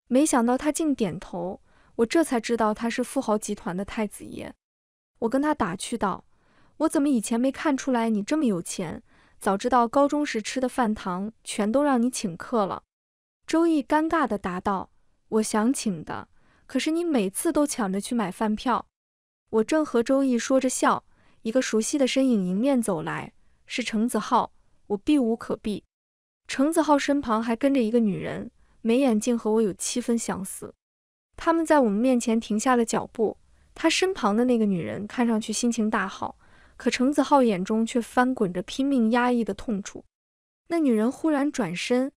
没想到他竟点头。我这才知道他是富豪集团的太子爷。我跟他打趣道：“我怎么以前没看出来你这么有钱？早知道高中时吃的饭堂全都让你请客了。”周易尴尬地答道：“我想请的，可是你每次都抢着去买饭票。”我正和周易说着笑，一个熟悉的身影迎面走来，是程子浩。我避无可避。程子浩身旁还跟着一个女人，眉眼竟和我有七分相似。他们在我们面前停下了脚步。他身旁的那个女人看上去心情大好，可程子浩眼中却翻滚着拼命压抑的痛楚。那女人忽然转身，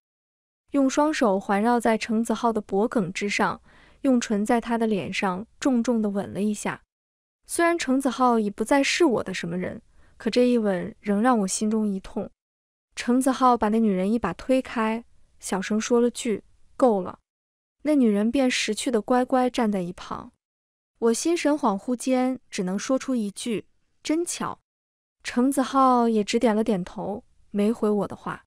用双手环绕在程子浩的脖颈之上，用唇在他的脸上重重地吻了一下。虽然程子浩已不再是我的什么人，可这一吻仍让我心中一痛。程子浩把那女人一把推开，小声说了句：“够了。”那女人便识趣的乖乖站在一旁，我心神恍惚间，只能说出一句：“真巧。”程子浩也只点了点头，没回我的话。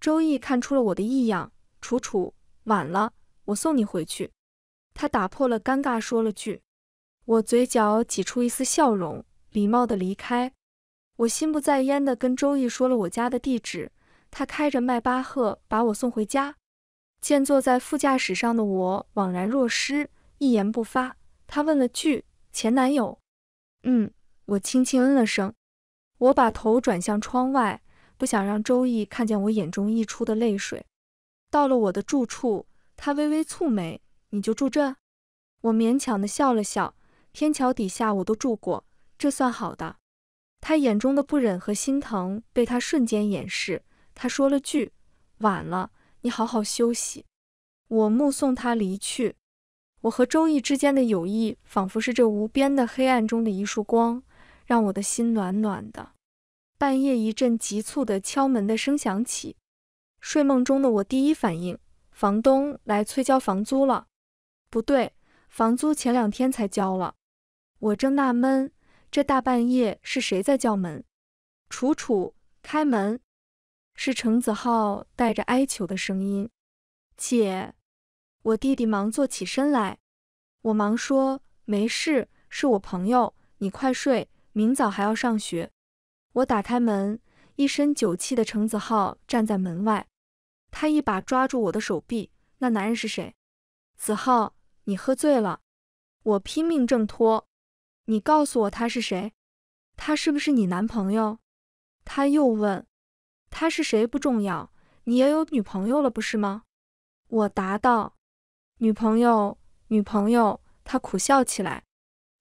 周易看出了我的异样，楚楚，晚了，我送你回去。他打破了尴尬，说了句。我嘴角挤出一丝笑容，礼貌的离开。我心不在焉的跟周易说了我家的地址，他开着迈巴赫把我送回家。见坐在副驾驶上的我惘然若失，一言不发。他问了句：“前男友？”嗯，我轻轻嗯了声。我把头转向窗外，不想让周易看见我眼中溢出的泪水。到了我的住处，他微微蹙眉：“你就住这？”我勉强的笑了笑：“天桥底下我都住过，这算好的。”他眼中的不忍和心疼被他瞬间掩饰。他说了句：“晚了。”你好好休息。我目送他离去。我和周易之间的友谊，仿佛是这无边的黑暗中的一束光，让我的心暖暖的。半夜，一阵急促的敲门的声响起。睡梦中的我，第一反应，房东来催交房租了。不对，房租前两天才交了。我正纳闷，这大半夜是谁在叫门？楚楚，开门。是程子浩带着哀求的声音：“姐，我弟弟忙坐起身来。”我忙说：“没事，是我朋友，你快睡，明早还要上学。”我打开门，一身酒气的程子浩站在门外。他一把抓住我的手臂：“那男人是谁？”子浩，你喝醉了，我拼命挣脱。你告诉我他是谁？他是不是你男朋友？他又问。他是谁不重要，你也有女朋友了不是吗？我答道。女朋友，女朋友，他苦笑起来。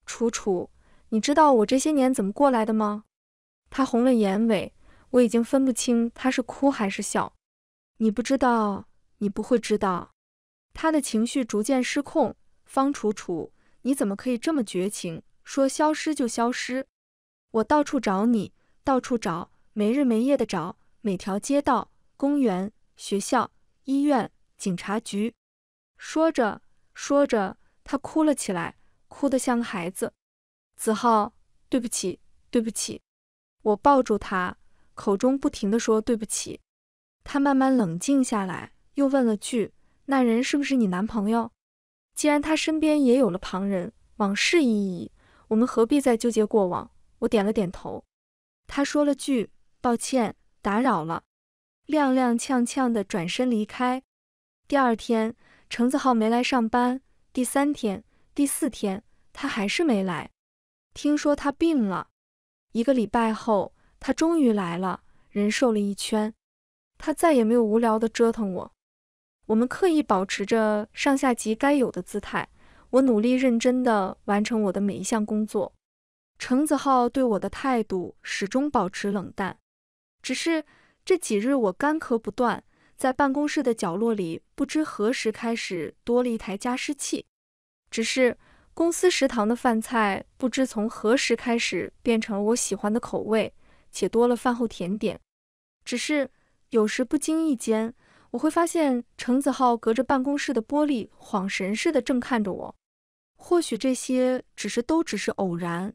楚楚，你知道我这些年怎么过来的吗？他红了眼尾，我已经分不清他是哭还是笑。你不知道，你不会知道。他的情绪逐渐失控。方楚楚，你怎么可以这么绝情？说消失就消失？我到处找你，到处找，没日没夜的找。每条街道、公园、学校、医院、警察局，说着说着，他哭了起来，哭得像个孩子。子浩，对不起，对不起。我抱住他，口中不停的说对不起。他慢慢冷静下来，又问了句：“那人是不是你男朋友？”既然他身边也有了旁人，往事已矣，我们何必再纠结过往？我点了点头。他说了句：“抱歉。”打扰了，踉踉跄跄地转身离开。第二天，程子浩没来上班。第三天、第四天，他还是没来。听说他病了。一个礼拜后，他终于来了，人瘦了一圈。他再也没有无聊地折腾我。我们刻意保持着上下级该有的姿态。我努力认真地完成我的每一项工作。程子浩对我的态度始终保持冷淡。只是这几日我干咳不断，在办公室的角落里，不知何时开始多了一台加湿器。只是公司食堂的饭菜，不知从何时开始变成了我喜欢的口味，且多了饭后甜点。只是有时不经意间，我会发现程子浩隔着办公室的玻璃，恍神似的正看着我。或许这些只是都只是偶然。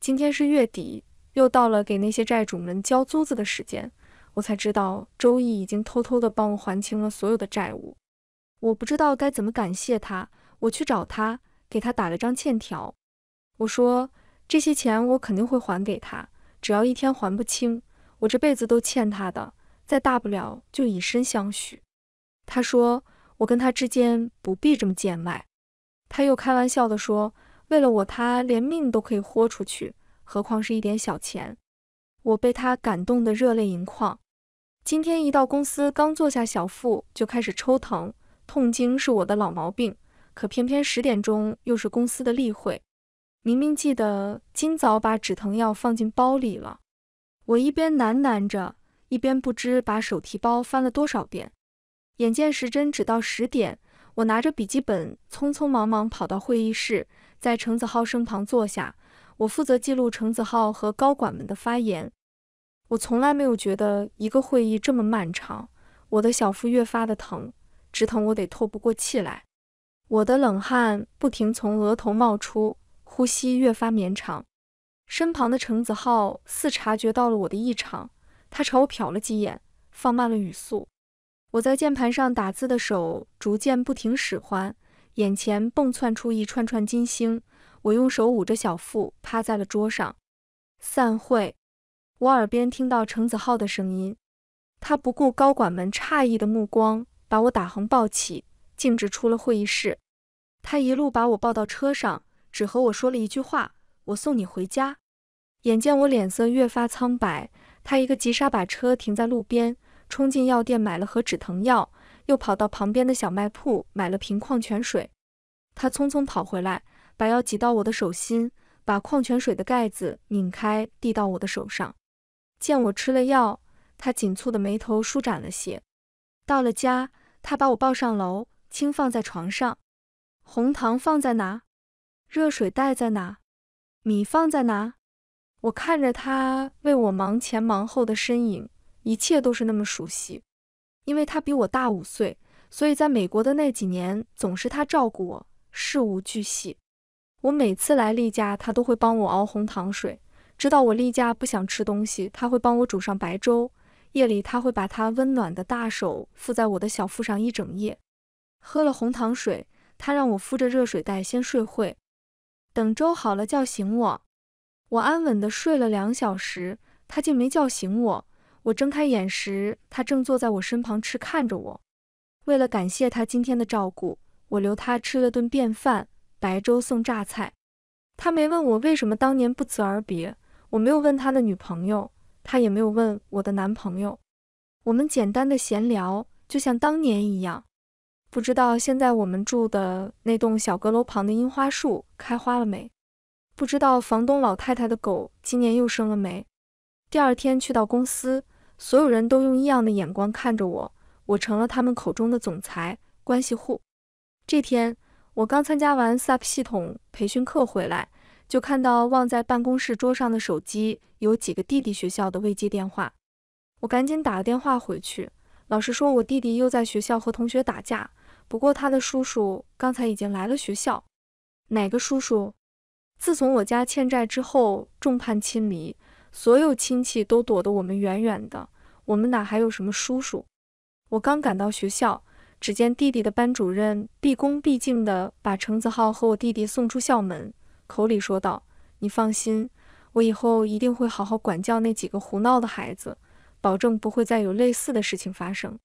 今天是月底。又到了给那些债主们交租子的时间，我才知道周易已经偷偷的帮我还清了所有的债务。我不知道该怎么感谢他，我去找他，给他打了张欠条。我说这些钱我肯定会还给他，只要一天还不清，我这辈子都欠他的。再大不了就以身相许。他说我跟他之间不必这么见外。他又开玩笑的说，为了我，他连命都可以豁出去。何况是一点小钱，我被他感动得热泪盈眶。今天一到公司，刚坐下，小腹就开始抽疼。痛经是我的老毛病，可偏偏十点钟又是公司的例会。明明记得今早把止疼药放进包里了，我一边喃喃着，一边不知把手提包翻了多少遍。眼见时针指到十点，我拿着笔记本，匆匆忙忙跑到会议室，在程子浩身旁坐下。我负责记录程子浩和高管们的发言。我从来没有觉得一个会议这么漫长，我的小腹越发的疼，直疼我得透不过气来。我的冷汗不停从额头冒出，呼吸越发绵长。身旁的程子浩似察觉到了我的异常，他朝我瞟了几眼，放慢了语速。我在键盘上打字的手逐渐不停使唤，眼前蹦窜出一串串金星。我用手捂着小腹，趴在了桌上。散会，我耳边听到程子浩的声音。他不顾高管们诧异的目光，把我打横抱起，径直出了会议室。他一路把我抱到车上，只和我说了一句话：“我送你回家。”眼见我脸色越发苍白，他一个急刹把车停在路边，冲进药店买了盒止疼药，又跑到旁边的小卖铺买了瓶矿泉水。他匆匆跑回来。把药挤到我的手心，把矿泉水的盖子拧开，递到我的手上。见我吃了药，他紧蹙的眉头舒展了些。到了家，他把我抱上楼，轻放在床上。红糖放在哪？热水袋在哪？米放在哪？我看着他为我忙前忙后的身影，一切都是那么熟悉。因为他比我大五岁，所以在美国的那几年，总是他照顾我，事无巨细。我每次来例假，他都会帮我熬红糖水。知道我例假不想吃东西，他会帮我煮上白粥。夜里，他会把他温暖的大手附在我的小腹上一整夜。喝了红糖水，他让我敷着热水袋先睡会，等粥好了叫醒我。我安稳地睡了两小时，他竟没叫醒我。我睁开眼时，他正坐在我身旁吃，看着我。为了感谢他今天的照顾，我留他吃了顿便饭。白粥送榨菜，他没问我为什么当年不辞而别，我没有问他的女朋友，他也没有问我的男朋友。我们简单的闲聊，就像当年一样。不知道现在我们住的那栋小阁楼旁的樱花树开花了没？不知道房东老太太的狗今年又生了没？第二天去到公司，所有人都用异样的眼光看着我，我成了他们口中的总裁关系户。这天。我刚参加完 SAP 系统培训课回来，就看到忘在办公室桌上的手机，有几个弟弟学校的未接电话。我赶紧打了电话回去，老师说我弟弟又在学校和同学打架，不过他的叔叔刚才已经来了学校。哪个叔叔？自从我家欠债之后，众叛亲离，所有亲戚都躲得我们远远的，我们哪还有什么叔叔？我刚赶到学校。只见弟弟的班主任毕恭毕敬地把程子浩和我弟弟送出校门，口里说道：“你放心，我以后一定会好好管教那几个胡闹的孩子，保证不会再有类似的事情发生。”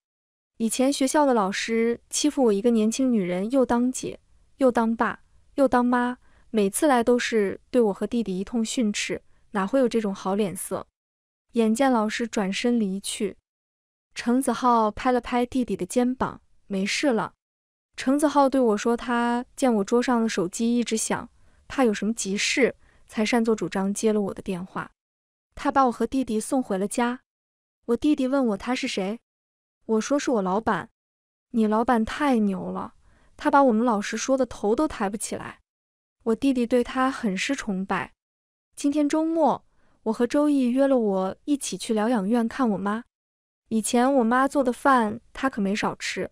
以前学校的老师欺负我一个年轻女人，又当姐又当爸又当妈，每次来都是对我和弟弟一通训斥，哪会有这种好脸色？眼见老师转身离去，程子浩拍了拍弟弟的肩膀。没事了，程子浩对我说，他见我桌上的手机一直响，怕有什么急事，才擅作主张接了我的电话。他把我和弟弟送回了家。我弟弟问我他是谁，我说是我老板。你老板太牛了，他把我们老师说的头都抬不起来。我弟弟对他很是崇拜。今天周末，我和周易约了我一起去疗养院看我妈。以前我妈做的饭，他可没少吃。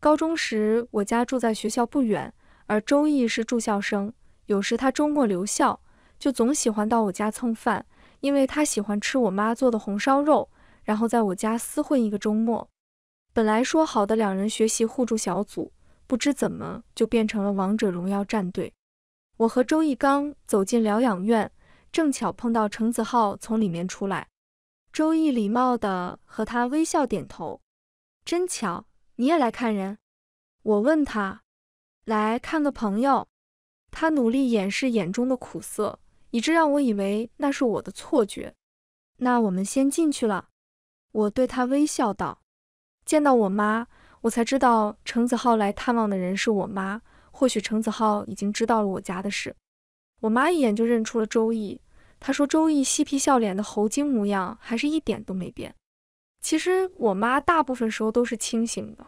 高中时，我家住在学校不远，而周易是住校生。有时他周末留校，就总喜欢到我家蹭饭，因为他喜欢吃我妈做的红烧肉，然后在我家厮混一个周末。本来说好的两人学习互助小组，不知怎么就变成了王者荣耀战队。我和周易刚走进疗养院，正巧碰到程子浩从里面出来，周易礼貌地和他微笑点头，真巧。你也来看人，我问他，来看个朋友。他努力掩饰眼中的苦涩，以致让我以为那是我的错觉。那我们先进去了，我对他微笑道。见到我妈，我才知道程子浩来探望的人是我妈。或许程子浩已经知道了我家的事。我妈一眼就认出了周易，她说周易嬉皮笑脸的猴精模样还是一点都没变。其实我妈大部分时候都是清醒的，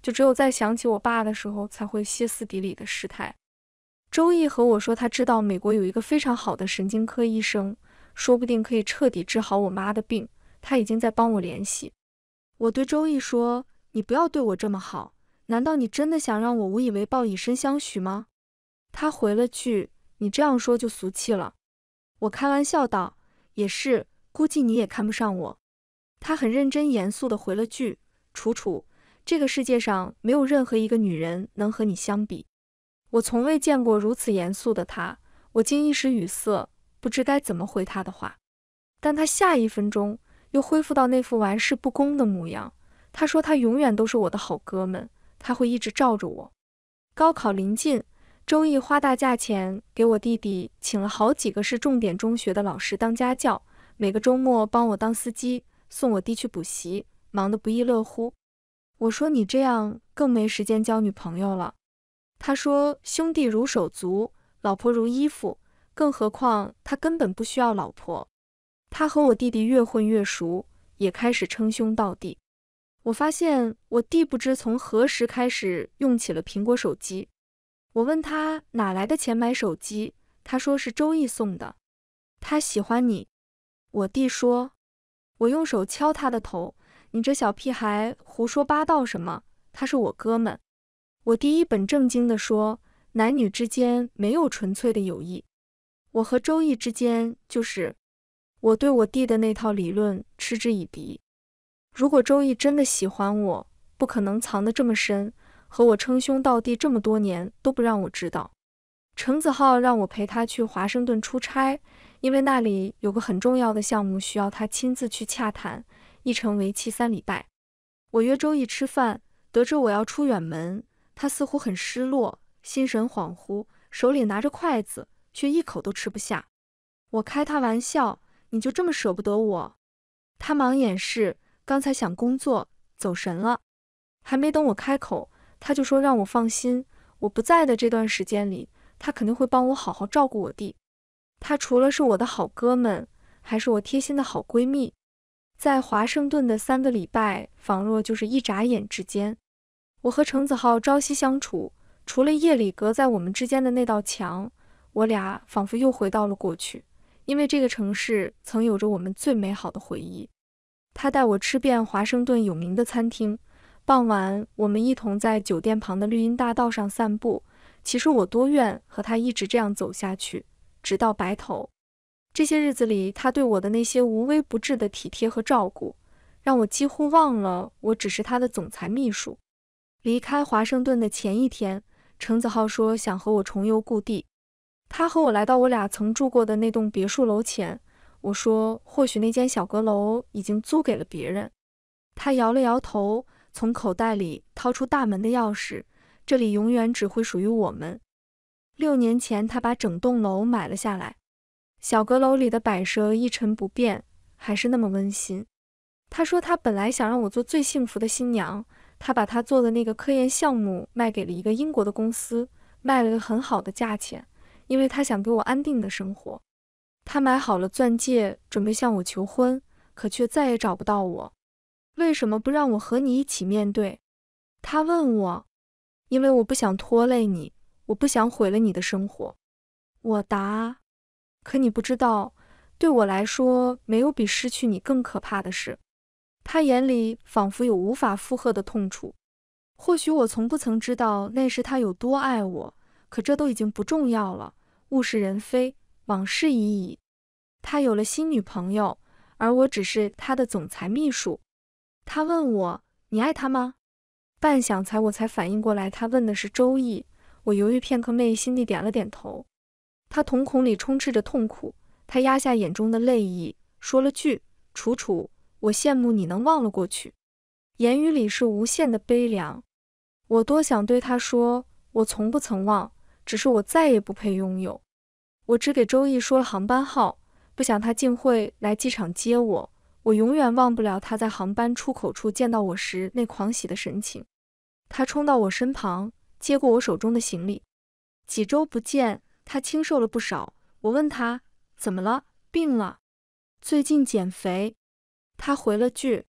就只有在想起我爸的时候才会歇斯底里的失态。周易和我说他知道美国有一个非常好的神经科医生，说不定可以彻底治好我妈的病，他已经在帮我联系。我对周易说：“你不要对我这么好，难道你真的想让我无以为报，以身相许吗？”他回了句：“你这样说就俗气了。”我开玩笑道：“也是，估计你也看不上我。”他很认真严肃地回了句：“楚楚，这个世界上没有任何一个女人能和你相比。”我从未见过如此严肃的他，我竟一时语塞，不知该怎么回他的话。但他下一分钟又恢复到那副玩世不恭的模样。他说：“他永远都是我的好哥们，他会一直罩着我。”高考临近，周易花大价钱给我弟弟请了好几个是重点中学的老师当家教，每个周末帮我当司机。送我弟去补习，忙得不亦乐乎。我说：“你这样更没时间交女朋友了。”他说：“兄弟如手足，老婆如衣服，更何况他根本不需要老婆。”他和我弟弟越混越熟，也开始称兄道弟。我发现我弟不知从何时开始用起了苹果手机。我问他哪来的钱买手机，他说是周易送的。他喜欢你，我弟说。我用手敲他的头：“你这小屁孩，胡说八道什么？他是我哥们。”我弟一本正经地说：“男女之间没有纯粹的友谊，我和周易之间就是。”我对我弟的那套理论嗤之以鼻。如果周易真的喜欢我，不可能藏得这么深，和我称兄道弟这么多年都不让我知道。程子浩让我陪他去华盛顿出差。因为那里有个很重要的项目需要他亲自去洽谈，一程为期三礼拜。我约周一吃饭，得知我要出远门，他似乎很失落，心神恍惚，手里拿着筷子却一口都吃不下。我开他玩笑：“你就这么舍不得我？”他忙掩饰：“刚才想工作，走神了。”还没等我开口，他就说：“让我放心，我不在的这段时间里，他肯定会帮我好好照顾我弟。”他除了是我的好哥们，还是我贴心的好闺蜜。在华盛顿的三个礼拜，仿若就是一眨眼之间。我和程子浩朝夕相处，除了夜里隔在我们之间的那道墙，我俩仿佛又回到了过去，因为这个城市曾有着我们最美好的回忆。他带我吃遍华盛顿有名的餐厅，傍晚我们一同在酒店旁的绿荫大道上散步。其实我多愿和他一直这样走下去。直到白头，这些日子里，他对我的那些无微不至的体贴和照顾，让我几乎忘了我只是他的总裁秘书。离开华盛顿的前一天，程子浩说想和我重游故地。他和我来到我俩曾住过的那栋别墅楼前，我说或许那间小阁楼已经租给了别人。他摇了摇头，从口袋里掏出大门的钥匙，这里永远只会属于我们。六年前，他把整栋楼买了下来。小阁楼里的摆设一成不变，还是那么温馨。他说，他本来想让我做最幸福的新娘。他把他做的那个科研项目卖给了一个英国的公司，卖了个很好的价钱，因为他想给我安定的生活。他买好了钻戒，准备向我求婚，可却再也找不到我。为什么不让我和你一起面对？他问我。因为我不想拖累你。我不想毁了你的生活，我答。可你不知道，对我来说，没有比失去你更可怕的事。他眼里仿佛有无法负荷的痛楚。或许我从不曾知道那时他有多爱我，可这都已经不重要了。物是人非，往事已矣。他有了新女朋友，而我只是他的总裁秘书。他问我：“你爱他吗？”半晌才我才反应过来，他问的是周易。我犹豫片刻，昧心地点了点头。他瞳孔里充斥着痛苦，他压下眼中的泪意，说了句：“楚楚，我羡慕你能忘了过去。”言语里是无限的悲凉。我多想对他说：“我从不曾忘，只是我再也不配拥有。”我只给周易说了航班号，不想他竟会来机场接我。我永远忘不了他在航班出口处见到我时那狂喜的神情。他冲到我身旁。接过我手中的行李，几周不见，他清瘦了不少。我问他怎么了，病了？最近减肥。他回了句：“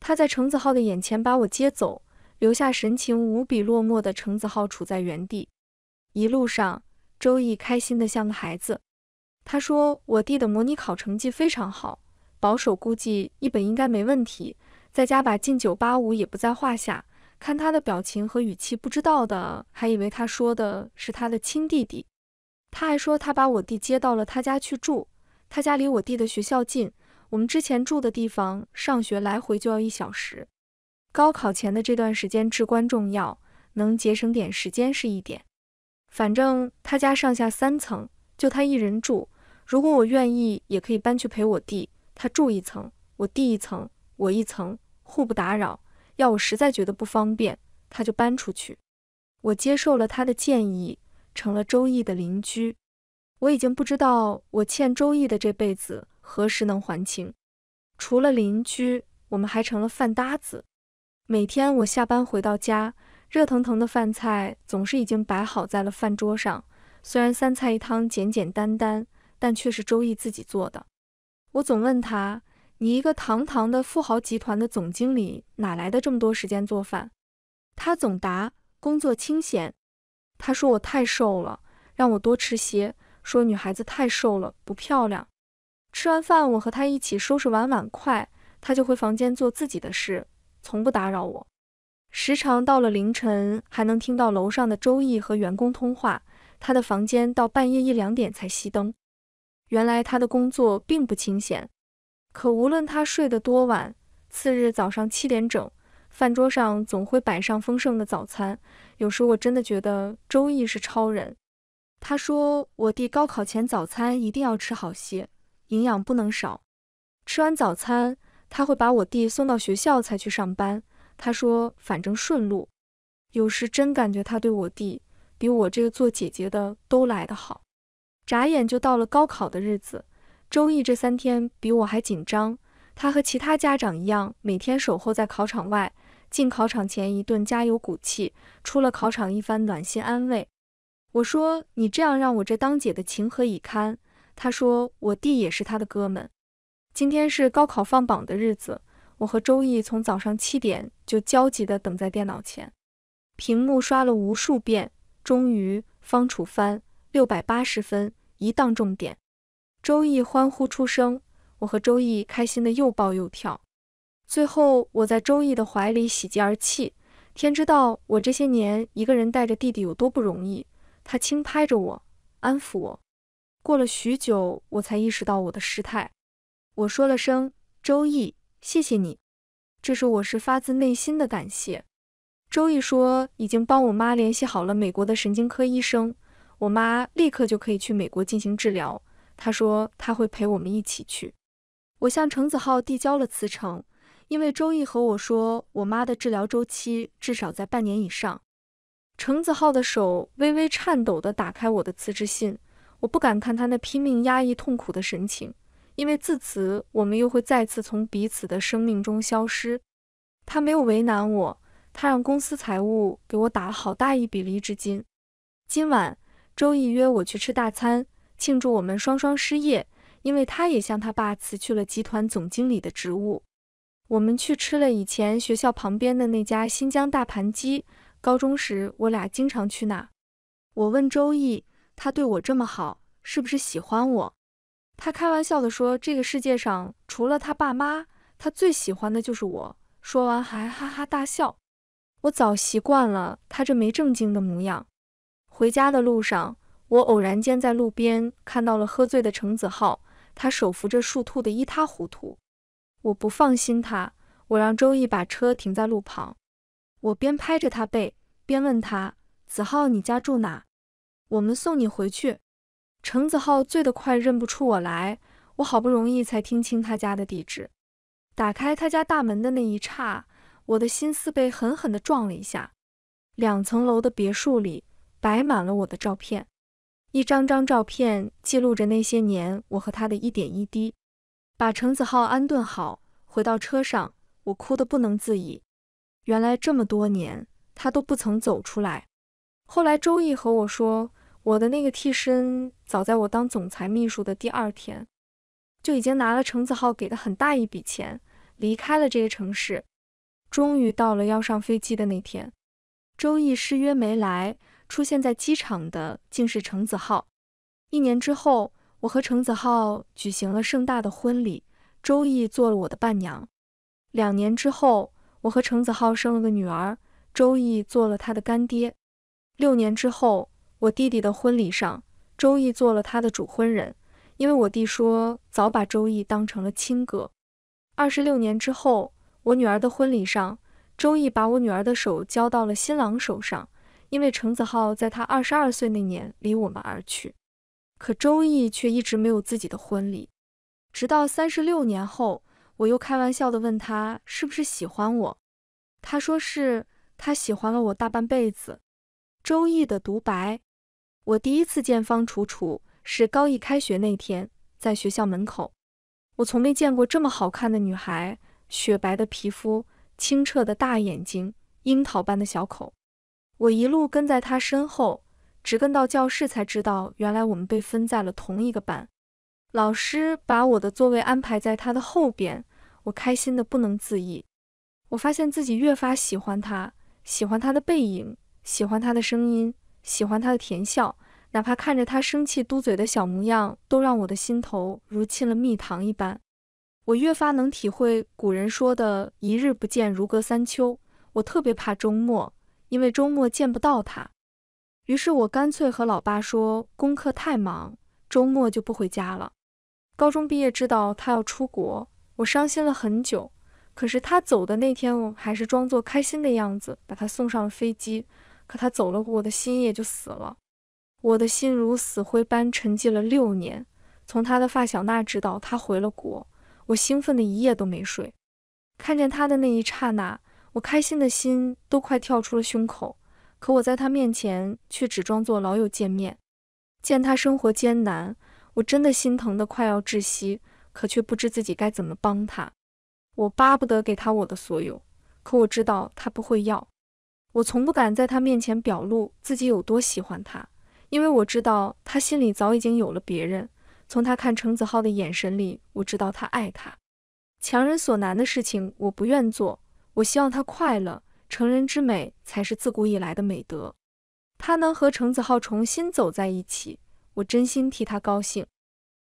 他在程子浩的眼前把我接走，留下神情无比落寞的程子浩处在原地。”一路上，周易开心的像个孩子。他说：“我弟的模拟考成绩非常好，保守估计一本应该没问题，再加把劲，九八五也不在话下。”看他的表情和语气，不知道的还以为他说的是他的亲弟弟。他还说他把我弟接到了他家去住，他家离我弟的学校近，我们之前住的地方上学来回就要一小时。高考前的这段时间至关重要，能节省点时间是一点。反正他家上下三层，就他一人住，如果我愿意，也可以搬去陪我弟，他住一层，我弟一层，我一层，互不打扰。要我实在觉得不方便，他就搬出去。我接受了他的建议，成了周易的邻居。我已经不知道我欠周易的这辈子何时能还清。除了邻居，我们还成了饭搭子。每天我下班回到家，热腾腾的饭菜总是已经摆好在了饭桌上。虽然三菜一汤简简单单，但却是周易自己做的。我总问他。你一个堂堂的富豪集团的总经理，哪来的这么多时间做饭？他总答工作清闲。他说我太瘦了，让我多吃些，说女孩子太瘦了不漂亮。吃完饭，我和他一起收拾碗碗筷，他就回房间做自己的事，从不打扰我。时常到了凌晨，还能听到楼上的周易和员工通话。他的房间到半夜一两点才熄灯。原来他的工作并不清闲。可无论他睡得多晚，次日早上七点整，饭桌上总会摆上丰盛的早餐。有时我真的觉得周易是超人。他说：“我弟高考前早餐一定要吃好些，营养不能少。”吃完早餐，他会把我弟送到学校才去上班。他说：“反正顺路。”有时真感觉他对我弟比我这个做姐姐的都来得好。眨眼就到了高考的日子。周易这三天比我还紧张，他和其他家长一样，每天守候在考场外，进考场前一顿加油鼓气，出了考场一番暖心安慰。我说：“你这样让我这当姐的情何以堪？”他说：“我弟也是他的哥们。”今天是高考放榜的日子，我和周易从早上七点就焦急地等在电脑前，屏幕刷了无数遍，终于方楚帆六百八十分，一档重点。周易欢呼出声，我和周易开心的又抱又跳。最后我在周易的怀里喜极而泣，天知道我这些年一个人带着弟弟有多不容易。他轻拍着我，安抚我。过了许久，我才意识到我的失态。我说了声：“周易，谢谢你。”这是我是发自内心的感谢。周易说：“已经帮我妈联系好了美国的神经科医生，我妈立刻就可以去美国进行治疗。”他说他会陪我们一起去。我向程子浩递交了辞呈，因为周易和我说我妈的治疗周期至少在半年以上。程子浩的手微微颤抖地打开我的辞职信，我不敢看他那拼命压抑痛苦的神情，因为自此我们又会再次从彼此的生命中消失。他没有为难我，他让公司财务给我打了好大一笔离职金。今晚周易约我去吃大餐。庆祝我们双双失业，因为他也向他爸辞去了集团总经理的职务。我们去吃了以前学校旁边的那家新疆大盘鸡，高中时我俩经常去那。我问周易，他对我这么好，是不是喜欢我？他开玩笑的说，这个世界上除了他爸妈，他最喜欢的就是我。说完还哈哈大笑。我早习惯了他这没正经的模样。回家的路上。我偶然间在路边看到了喝醉的程子浩，他手扶着树，吐得一塌糊涂。我不放心他，我让周易把车停在路旁。我边拍着他背，边问他：“子浩，你家住哪？我们送你回去。”程子浩醉得快认不出我来，我好不容易才听清他家的地址。打开他家大门的那一刹，我的心思被狠狠地撞了一下。两层楼的别墅里摆满了我的照片。一张张照片记录着那些年我和他的一点一滴，把程子浩安顿好，回到车上，我哭得不能自已。原来这么多年，他都不曾走出来。后来周易和我说，我的那个替身，早在我当总裁秘书的第二天，就已经拿了程子浩给的很大一笔钱，离开了这个城市。终于到了要上飞机的那天，周易失约没来。出现在机场的竟是程子浩。一年之后，我和程子浩举行了盛大的婚礼，周易做了我的伴娘。两年之后，我和程子浩生了个女儿，周易做了他的干爹。六年之后，我弟弟的婚礼上，周易做了他的主婚人，因为我弟说早把周易当成了亲哥。二十六年之后，我女儿的婚礼上，周易把我女儿的手交到了新郎手上。因为程子浩在他二十二岁那年离我们而去，可周易却一直没有自己的婚礼，直到三十六年后，我又开玩笑地问他是不是喜欢我，他说是他喜欢了我大半辈子。周易的独白：我第一次见方楚楚是高一开学那天，在学校门口，我从没见过这么好看的女孩，雪白的皮肤，清澈的大眼睛，樱桃般的小口。我一路跟在他身后，直跟到教室，才知道原来我们被分在了同一个班。老师把我的座位安排在他的后边，我开心的不能自已。我发现自己越发喜欢他，喜欢他的背影，喜欢他的声音，喜欢他的甜笑，哪怕看着他生气嘟嘴的小模样，都让我的心头如沁了蜜糖一般。我越发能体会古人说的“一日不见，如隔三秋”。我特别怕周末。因为周末见不到他，于是我干脆和老爸说功课太忙，周末就不回家了。高中毕业知道他要出国，我伤心了很久。可是他走的那天，我还是装作开心的样子，把他送上了飞机。可他走了，我的心也就死了。我的心如死灰般沉寂了六年。从他的发小那知道他回了国，我兴奋得一夜都没睡。看见他的那一刹那。我开心的心都快跳出了胸口，可我在他面前却只装作老友见面。见他生活艰难，我真的心疼得快要窒息，可却不知自己该怎么帮他。我巴不得给他我的所有，可我知道他不会要。我从不敢在他面前表露自己有多喜欢他，因为我知道他心里早已经有了别人。从他看程子浩的眼神里，我知道他爱他。强人所难的事情，我不愿做。我希望他快乐，成人之美才是自古以来的美德。他能和程子浩重新走在一起，我真心替他高兴。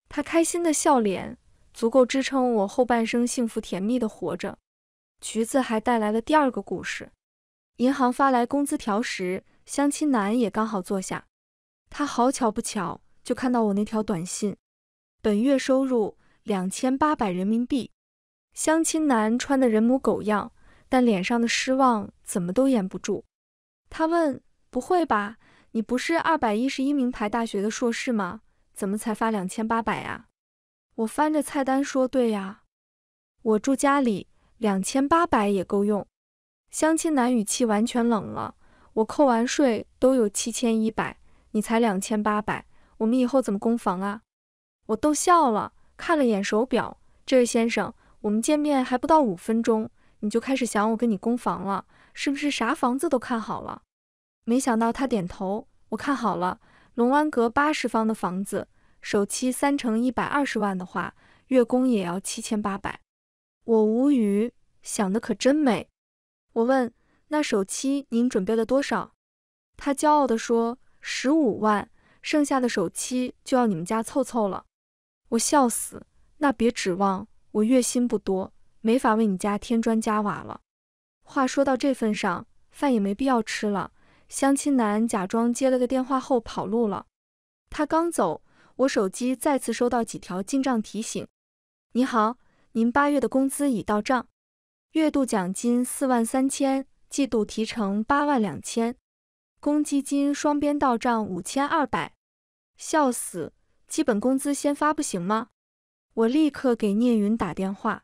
他开心的笑脸足够支撑我后半生幸福甜蜜的活着。橘子还带来了第二个故事。银行发来工资条时，相亲男也刚好坐下。他好巧不巧就看到我那条短信：本月收入两千八百人民币。相亲男穿的人模狗样。但脸上的失望怎么都掩不住。他问：“不会吧，你不是二百一十一名牌大学的硕士吗？怎么才发两千八百啊？”我翻着菜单说：“对呀，我住家里，两千八百也够用。”相亲男语气完全冷了：“我扣完税都有七千一百，你才两千八百，我们以后怎么攻防啊？”我逗笑了，看了眼手表：“这位先生，我们见面还不到五分钟。”你就开始想我跟你攻防了，是不是？啥房子都看好了？没想到他点头，我看好了，龙湾阁八十方的房子，首期三成一百二十万的话，月供也要七千八百。我无语，想的可真美。我问，那首期您准备了多少？他骄傲的说，十五万，剩下的首期就要你们家凑凑了。我笑死，那别指望我月薪不多。没法为你家添砖加瓦了。话说到这份上，饭也没必要吃了。相亲男假装接了个电话后跑路了。他刚走，我手机再次收到几条进账提醒。你好，您八月的工资已到账，月度奖金四万三千，季度提成八万两千，公积金双边到账五千二百。笑死，基本工资先发不行吗？我立刻给聂云打电话。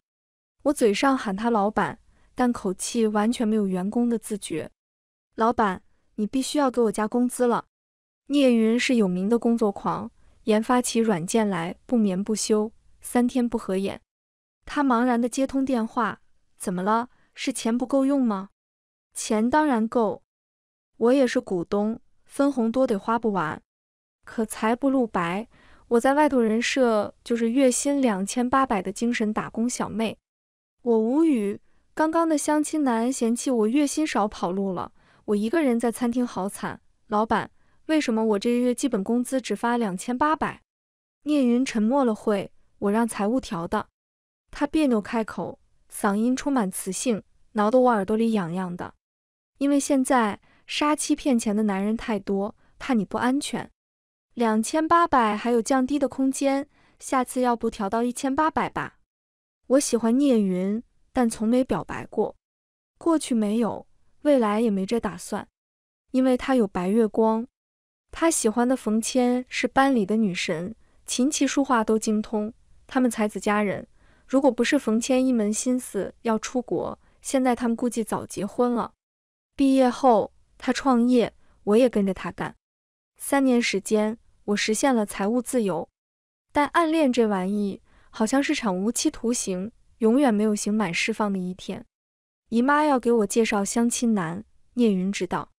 我嘴上喊他老板，但口气完全没有员工的自觉。老板，你必须要给我加工资了。聂云是有名的工作狂，研发起软件来不眠不休，三天不合眼。他茫然地接通电话：“怎么了？是钱不够用吗？”“钱当然够，我也是股东，分红多得花不完。可财不露白，我在外头人设就是月薪两千八百的精神打工小妹。”我无语，刚刚的相亲男嫌弃我月薪少跑路了，我一个人在餐厅好惨。老板，为什么我这个月基本工资只发两千八百？聂云沉默了会，我让财务调的。他别扭开口，嗓音充满磁性，挠得我耳朵里痒痒的。因为现在杀妻骗钱的男人太多，怕你不安全。两千八百还有降低的空间，下次要不调到一千八百吧？我喜欢聂云，但从没表白过。过去没有，未来也没这打算，因为他有白月光。他喜欢的冯谦是班里的女神，琴棋书画都精通。他们才子佳人，如果不是冯谦一门心思要出国，现在他们估计早结婚了。毕业后他创业，我也跟着他干。三年时间，我实现了财务自由。但暗恋这玩意。好像是场无期徒刑，永远没有刑满释放的一天。姨妈要给我介绍相亲男，聂云知道。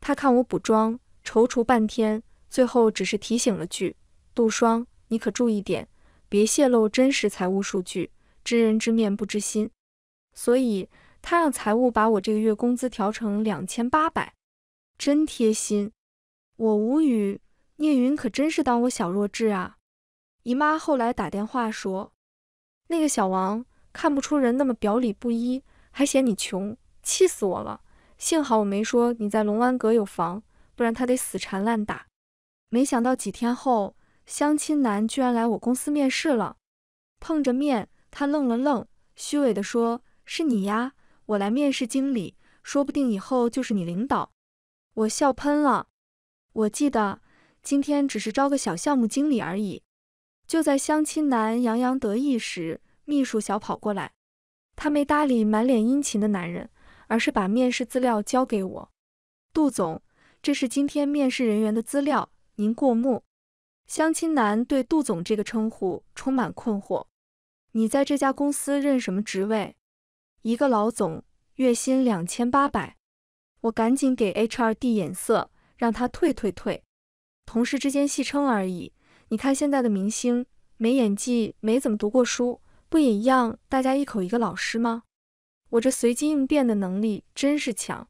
他看我补妆，踌躇半天，最后只是提醒了句：“杜双，你可注意点，别泄露真实财务数据。知人知面不知心。”所以，他让财务把我这个月工资调成两千八百，真贴心。我无语，聂云可真是当我小弱智啊。姨妈后来打电话说，那个小王看不出人那么表里不一，还嫌你穷，气死我了。幸好我没说你在龙湾阁有房，不然他得死缠烂打。没想到几天后，相亲男居然来我公司面试了。碰着面，他愣了愣，虚伪地说：“是你呀，我来面试经理，说不定以后就是你领导。”我笑喷了。我记得今天只是招个小项目经理而已。就在相亲男洋洋得意时，秘书小跑过来，他没搭理满脸殷勤的男人，而是把面试资料交给我。杜总，这是今天面试人员的资料，您过目。相亲男对杜总这个称呼充满困惑。你在这家公司任什么职位？一个老总，月薪两千八百。我赶紧给 HR 递眼色，让他退退退。同事之间戏称而已。你看现在的明星，没演技，没怎么读过书，不也一样？大家一口一个老师吗？我这随机应变的能力真是强。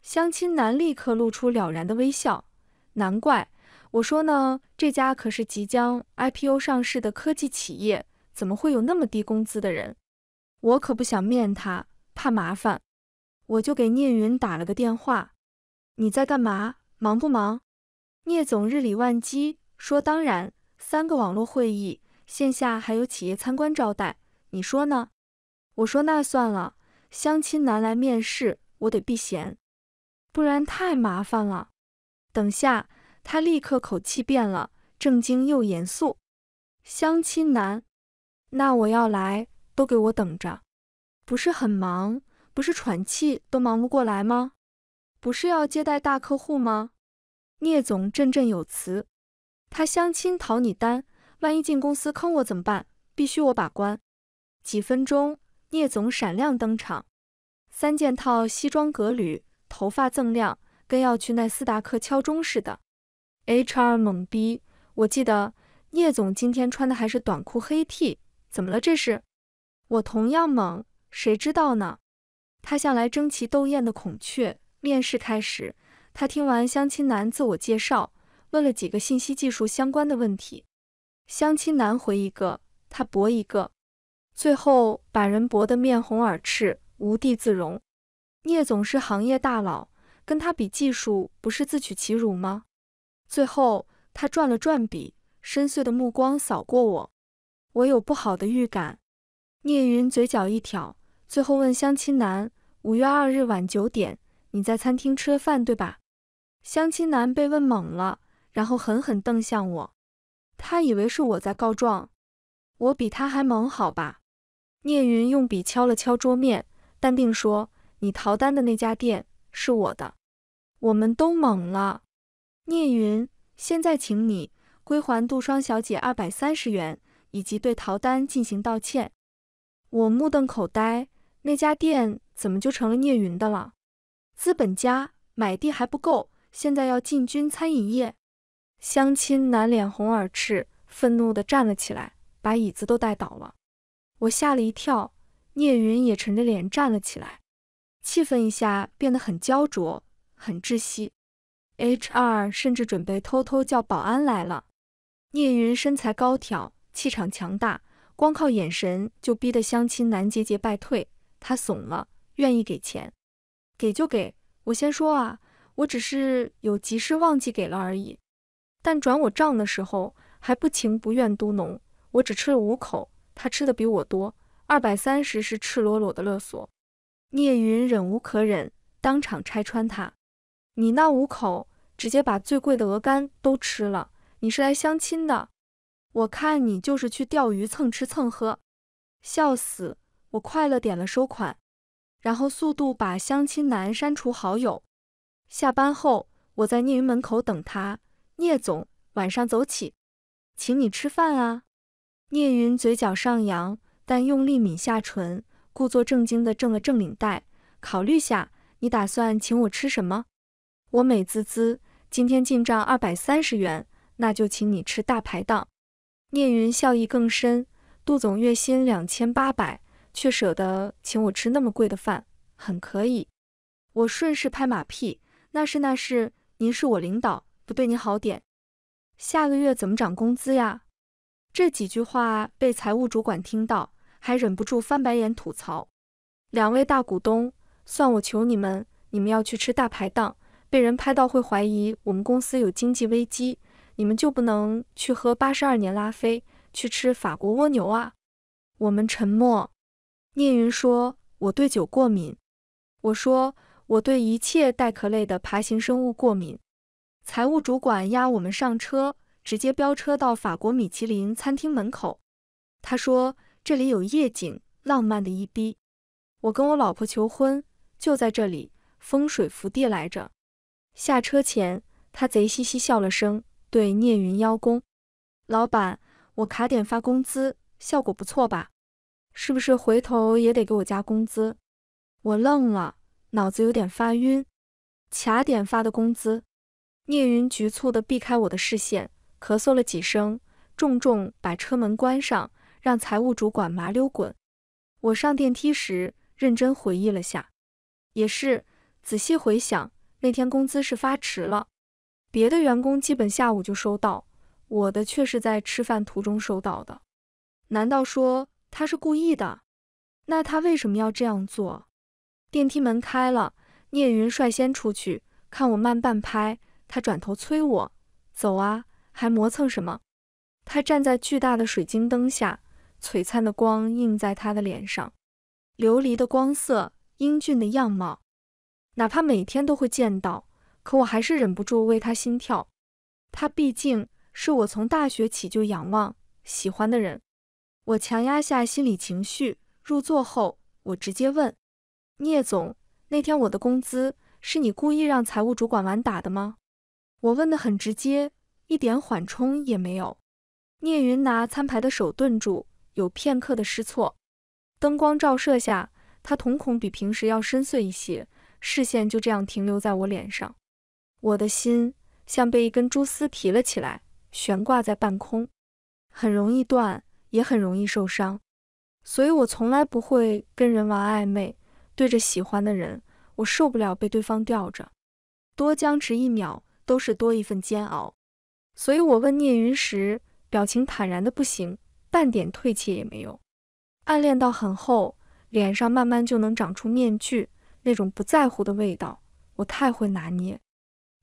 相亲男立刻露出了然的微笑。难怪我说呢，这家可是即将 I P O 上市的科技企业，怎么会有那么低工资的人？我可不想面他，怕麻烦。我就给聂云打了个电话。你在干嘛？忙不忙？聂总日理万机。说当然，三个网络会议，线下还有企业参观招待，你说呢？我说那算了，相亲男来面试，我得避嫌，不然太麻烦了。等下，他立刻口气变了，正经又严肃。相亲男，那我要来，都给我等着。不是很忙，不是喘气都忙不过来吗？不是要接待大客户吗？聂总振振有词。他相亲讨你单，万一进公司坑我怎么办？必须我把关。几分钟，聂总闪亮登场，三件套西装革履，头发锃亮，跟要去纳斯达克敲钟似的。HR 懵逼，我记得聂总今天穿的还是短裤黑 T，怎么了这是？我同样懵，谁知道呢？他向来争奇斗艳的孔雀。面试开始，他听完相亲男自我介绍。问了几个信息技术相关的问题，相亲男回一个，他博一个，最后把人博得面红耳赤，无地自容。聂总是行业大佬，跟他比技术不是自取其辱吗？最后他转了转笔，深邃的目光扫过我，我有不好的预感。聂云嘴角一挑，最后问相亲男：“五月二日晚九点，你在餐厅吃了饭，对吧？”相亲男被问懵了。然后狠狠瞪向我，他以为是我在告状，我比他还猛，好吧。聂云用笔敲了敲桌面，淡定说：“你逃单的那家店是我的。”我们都懵了。聂云，现在请你归还杜双小姐二百三十元，以及对逃单进行道歉。我目瞪口呆，那家店怎么就成了聂云的了？资本家买地还不够，现在要进军餐饮业。相亲男脸红耳赤，愤怒地站了起来，把椅子都带倒了。我吓了一跳，聂云也沉着脸站了起来，气氛一下变得很焦灼，很窒息。HR 甚至准备偷偷叫保安来了。聂云身材高挑，气场强大，光靠眼神就逼得相亲男节节败退。他怂了，愿意给钱，给就给我先说啊，我只是有急事忘记给了而已。但转我账的时候还不情不愿，嘟哝：“我只吃了五口，他吃的比我多。二百三十是赤裸裸的勒索。”聂云忍无可忍，当场拆穿他：“你那五口直接把最贵的鹅肝都吃了，你是来相亲的？我看你就是去钓鱼蹭吃蹭喝。”笑死！我快乐点了收款，然后速度把相亲男删除好友。下班后，我在聂云门口等他。聂总，晚上走起，请你吃饭啊！聂云嘴角上扬，但用力抿下唇，故作正经地正了正领带，考虑下，你打算请我吃什么？我美滋滋，今天进账二百三十元，那就请你吃大排档。聂云笑意更深，杜总月薪两千八百，却舍得请我吃那么贵的饭，很可以。我顺势拍马屁，那是那是，您是我领导。不对你好点，下个月怎么涨工资呀？这几句话被财务主管听到，还忍不住翻白眼吐槽。两位大股东，算我求你们，你们要去吃大排档，被人拍到会怀疑我们公司有经济危机。你们就不能去喝八十二年拉菲，去吃法国蜗牛啊？我们沉默。聂云说我对酒过敏，我说我对一切带壳类的爬行生物过敏。财务主管押我们上车，直接飙车到法国米其林餐厅门口。他说：“这里有夜景，浪漫的一逼。我跟我老婆求婚就在这里，风水福地来着。”下车前，他贼嘻嘻笑了声，对聂云邀功：“老板，我卡点发工资，效果不错吧？是不是回头也得给我加工资？”我愣了，脑子有点发晕，卡点发的工资。聂云局促地避开我的视线，咳嗽了几声，重重把车门关上，让财务主管麻溜滚。我上电梯时认真回忆了下，也是仔细回想，那天工资是发迟了，别的员工基本下午就收到，我的却是在吃饭途中收到的。难道说他是故意的？那他为什么要这样做？电梯门开了，聂云率先出去，看我慢半拍。他转头催我走啊，还磨蹭什么？他站在巨大的水晶灯下，璀璨的光映在他的脸上，琉璃的光色，英俊的样貌，哪怕每天都会见到，可我还是忍不住为他心跳。他毕竟是我从大学起就仰望、喜欢的人。我强压下心理情绪，入座后，我直接问聂总：“那天我的工资是你故意让财务主管晚打的吗？”我问的很直接，一点缓冲也没有。聂云拿餐牌的手顿住，有片刻的失措。灯光照射下，他瞳孔比平时要深邃一些，视线就这样停留在我脸上。我的心像被一根蛛丝提了起来，悬挂在半空，很容易断，也很容易受伤。所以我从来不会跟人玩暧昧，对着喜欢的人，我受不了被对方吊着，多僵持一秒。都是多一份煎熬，所以我问聂云时，表情坦然的不行，半点退怯也没有。暗恋到很厚，脸上慢慢就能长出面具，那种不在乎的味道，我太会拿捏。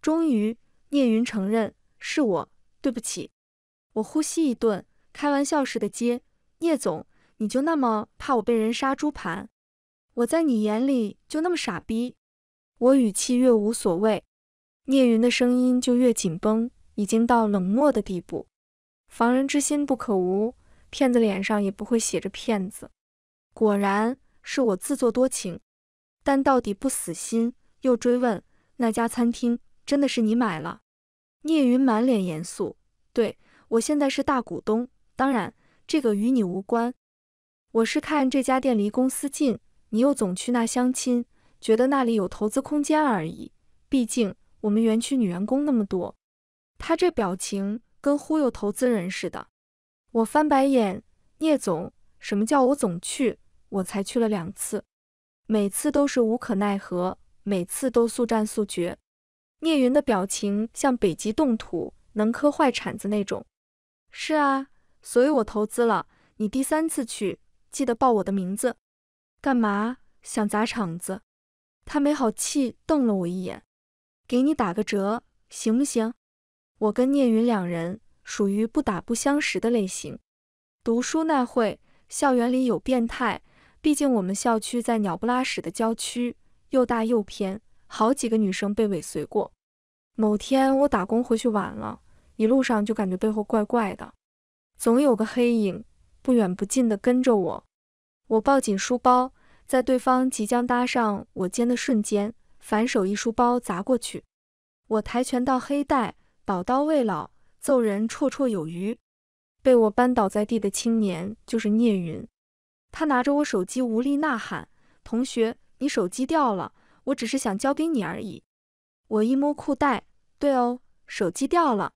终于，聂云承认是我，对不起。我呼吸一顿，开玩笑似的接：“聂总，你就那么怕我被人杀猪盘？我在你眼里就那么傻逼？”我语气越无所谓。聂云的声音就越紧绷，已经到冷漠的地步。防人之心不可无，骗子脸上也不会写着骗子。果然，是我自作多情。但到底不死心，又追问：“那家餐厅真的是你买了？”聂云满脸严肃：“对我现在是大股东，当然这个与你无关。我是看这家店离公司近，你又总去那相亲，觉得那里有投资空间而已。毕竟……”我们园区女员工那么多，他这表情跟忽悠投资人似的。我翻白眼，聂总，什么叫我总去？我才去了两次，每次都是无可奈何，每次都速战速决。聂云的表情像北极冻土，能磕坏铲子那种。是啊，所以我投资了。你第三次去，记得报我的名字。干嘛？想砸场子？他没好气瞪了我一眼。给你打个折，行不行？我跟聂云两人属于不打不相识的类型。读书那会，校园里有变态，毕竟我们校区在鸟不拉屎的郊区，又大又偏，好几个女生被尾随过。某天我打工回去晚了，一路上就感觉背后怪怪的，总有个黑影不远不近的跟着我。我抱紧书包，在对方即将搭上我肩的瞬间。反手一书包砸过去，我跆拳道黑带，宝刀未老，揍人绰绰有余。被我扳倒在地的青年就是聂云，他拿着我手机无力呐喊：“同学，你手机掉了，我只是想交给你而已。”我一摸裤带，对哦，手机掉了。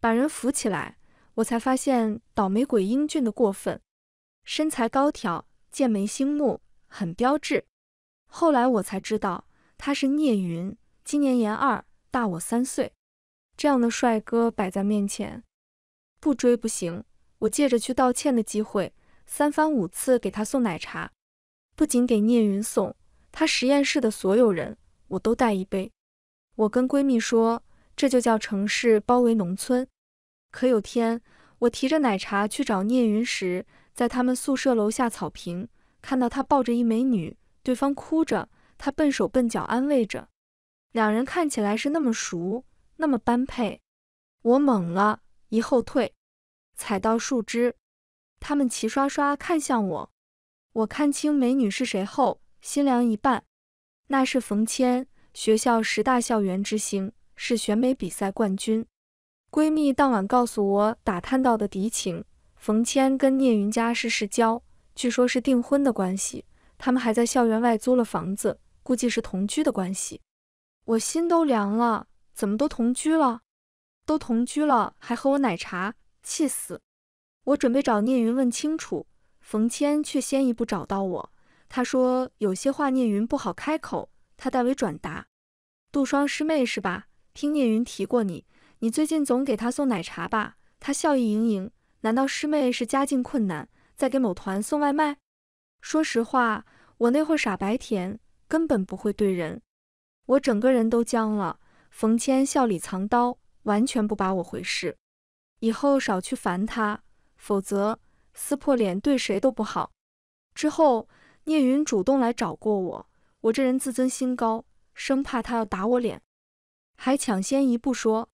把人扶起来，我才发现倒霉鬼英俊的过分，身材高挑，剑眉星目，很标致。后来我才知道。他是聂云，今年研二，大我三岁。这样的帅哥摆在面前，不追不行。我借着去道歉的机会，三番五次给他送奶茶。不仅给聂云送，他实验室的所有人我都带一杯。我跟闺蜜说，这就叫城市包围农村。可有天，我提着奶茶去找聂云时，在他们宿舍楼下草坪看到他抱着一美女，对方哭着。他笨手笨脚安慰着，两人看起来是那么熟，那么般配。我懵了，一后退，踩到树枝，他们齐刷刷看向我。我看清美女是谁后，心凉一半。那是冯谦，学校十大校园之星，是选美比赛冠军。闺蜜当晚告诉我打探到的敌情：冯谦跟聂云家是世交，据说是订婚的关系。他们还在校园外租了房子。估计是同居的关系，我心都凉了。怎么都同居了？都同居了还喝我奶茶，气死！我准备找聂云问清楚，冯谦却先一步找到我。他说有些话聂云不好开口，他代为转达。杜双师妹是吧？听聂云提过你，你最近总给他送奶茶吧？他笑意盈盈。难道师妹是家境困难，在给某团送外卖？说实话，我那会傻白甜。根本不会对人，我整个人都僵了。冯谦笑里藏刀，完全不把我回事。以后少去烦他，否则撕破脸对谁都不好。之后，聂云主动来找过我，我这人自尊心高，生怕他要打我脸，还抢先一步说：“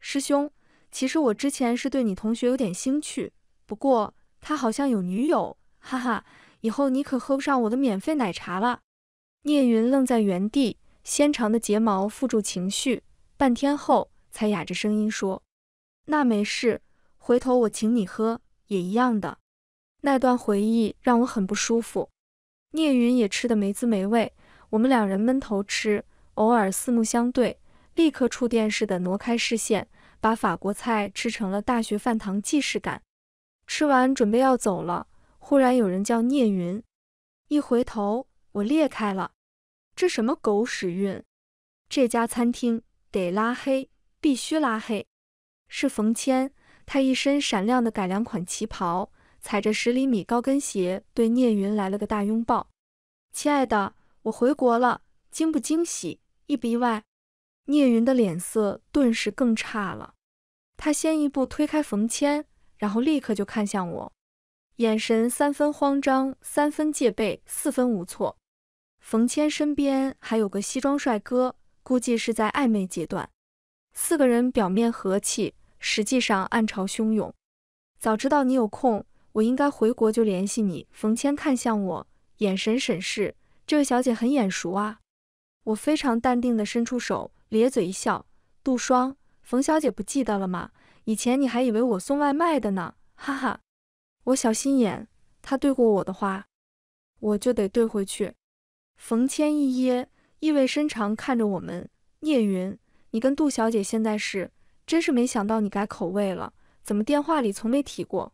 师兄，其实我之前是对你同学有点兴趣，不过他好像有女友，哈哈，以后你可喝不上我的免费奶茶了。”聂云愣在原地，纤长的睫毛覆住情绪，半天后才哑着声音说：“那没事，回头我请你喝，也一样的。”那段回忆让我很不舒服。聂云也吃的没滋没味，我们两人闷头吃，偶尔四目相对，立刻触电似的挪开视线，把法国菜吃成了大学饭堂既视感。吃完准备要走了，忽然有人叫聂云，一回头，我裂开了。这什么狗屎运！这家餐厅得拉黑，必须拉黑。是冯谦，他一身闪亮的改良款旗袍，踩着十厘米高跟鞋，对聂云来了个大拥抱。亲爱的，我回国了，惊不惊喜，意不意外？聂云的脸色顿时更差了，他先一步推开冯谦，然后立刻就看向我，眼神三分慌张，三分戒备，四分无措。冯谦身边还有个西装帅哥，估计是在暧昧阶段。四个人表面和气，实际上暗潮汹涌。早知道你有空，我应该回国就联系你。冯谦看向我，眼神审视。这位小姐很眼熟啊。我非常淡定地伸出手，咧嘴一笑。杜双，冯小姐不记得了吗？以前你还以为我送外卖的呢，哈哈。我小心眼，她对过我的话，我就得对回去。冯谦一噎，意味深长看着我们。聂云，你跟杜小姐现在是……真是没想到你改口味了，怎么电话里从没提过？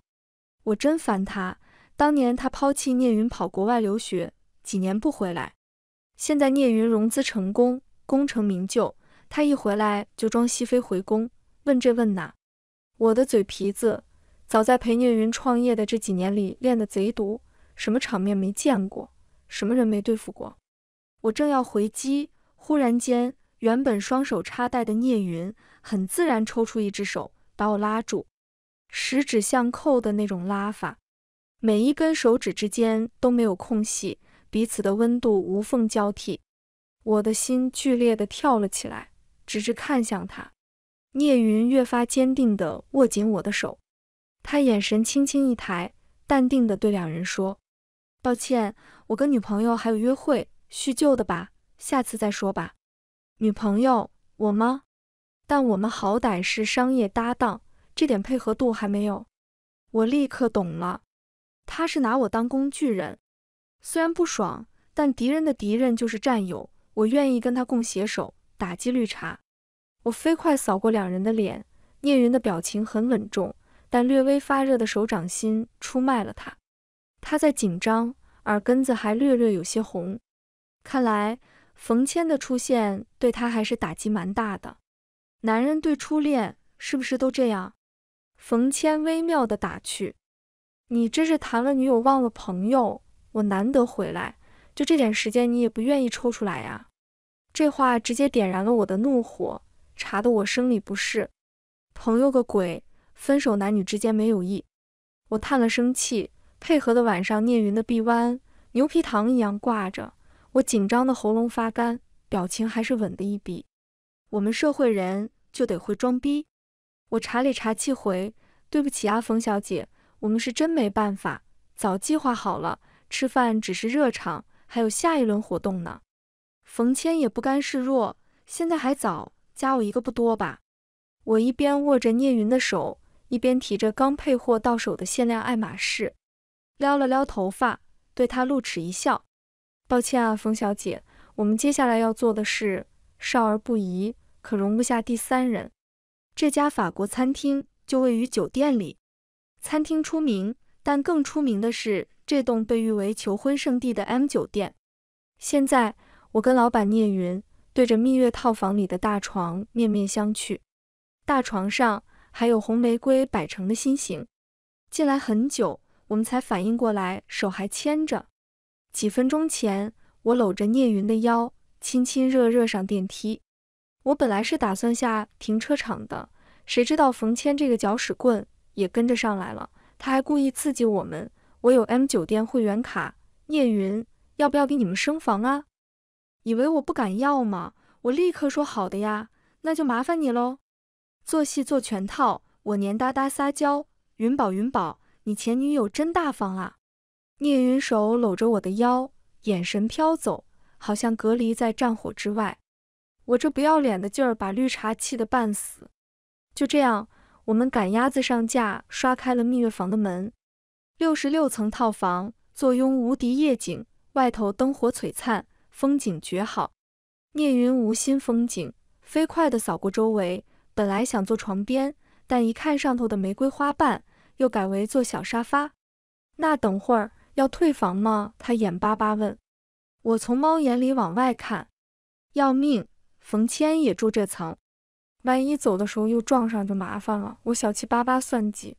我真烦他，当年他抛弃聂云跑国外留学，几年不回来。现在聂云融资成功，功成名就，他一回来就装熹妃回宫，问这问那。我的嘴皮子，早在陪聂云创业的这几年里练得贼毒，什么场面没见过。什么人没对付过？我正要回击，忽然间，原本双手插袋的聂云，很自然抽出一只手把我拉住，十指相扣的那种拉法，每一根手指之间都没有空隙，彼此的温度无缝交替。我的心剧烈地跳了起来，直直看向他。聂云越发坚定地握紧我的手，他眼神轻轻一抬，淡定地对两人说。抱歉，我跟女朋友还有约会，叙旧的吧，下次再说吧。女朋友我吗？但我们好歹是商业搭档，这点配合度还没有。我立刻懂了，他是拿我当工具人。虽然不爽，但敌人的敌人就是战友，我愿意跟他共携手打击绿茶。我飞快扫过两人的脸，聂云的表情很稳重，但略微发热的手掌心出卖了他。他在紧张，耳根子还略略有些红。看来冯谦的出现对他还是打击蛮大的。男人对初恋是不是都这样？冯谦微妙的打趣：“你这是谈了女友忘了朋友？我难得回来，就这点时间你也不愿意抽出来呀？”这话直接点燃了我的怒火，查得我生理不适。朋友个鬼！分手男女之间没有义。我叹了声气。配合的晚上，聂云的臂弯，牛皮糖一样挂着我，紧张的喉咙发干，表情还是稳的一逼。我们社会人就得会装逼。我查里查气回，对不起啊，冯小姐，我们是真没办法，早计划好了，吃饭只是热场，还有下一轮活动呢。冯谦也不甘示弱，现在还早，加我一个不多吧。我一边握着聂云的手，一边提着刚配货到手的限量爱马仕。撩了撩头发，对他露齿一笑：“抱歉啊，冯小姐，我们接下来要做的是少儿不宜，可容不下第三人。这家法国餐厅就位于酒店里。餐厅出名，但更出名的是这栋被誉为求婚圣地的 M 酒店。现在，我跟老板聂云对着蜜月套房里的大床面面相觑，大床上还有红玫瑰摆成的心形。进来很久。”我们才反应过来，手还牵着。几分钟前，我搂着聂云的腰，亲亲热热上电梯。我本来是打算下停车场的，谁知道冯谦这个搅屎棍也跟着上来了。他还故意刺激我们。我有 M 酒店会员卡，聂云，要不要给你们升房啊？以为我不敢要吗？我立刻说好的呀，那就麻烦你喽。做戏做全套，我黏哒哒撒娇，云宝云宝。你前女友真大方啊！聂云手搂着我的腰，眼神飘走，好像隔离在战火之外。我这不要脸的劲儿，把绿茶气得半死。就这样，我们赶鸭子上架，刷开了蜜月房的门。六十六层套房，坐拥无敌夜景，外头灯火璀璨，风景绝好。聂云无心风景，飞快地扫过周围。本来想坐床边，但一看上头的玫瑰花瓣。又改为坐小沙发，那等会儿要退房吗？他眼巴巴问。我从猫眼里往外看，要命！冯谦也住这层，万一走的时候又撞上，就麻烦了。我小气巴巴算计，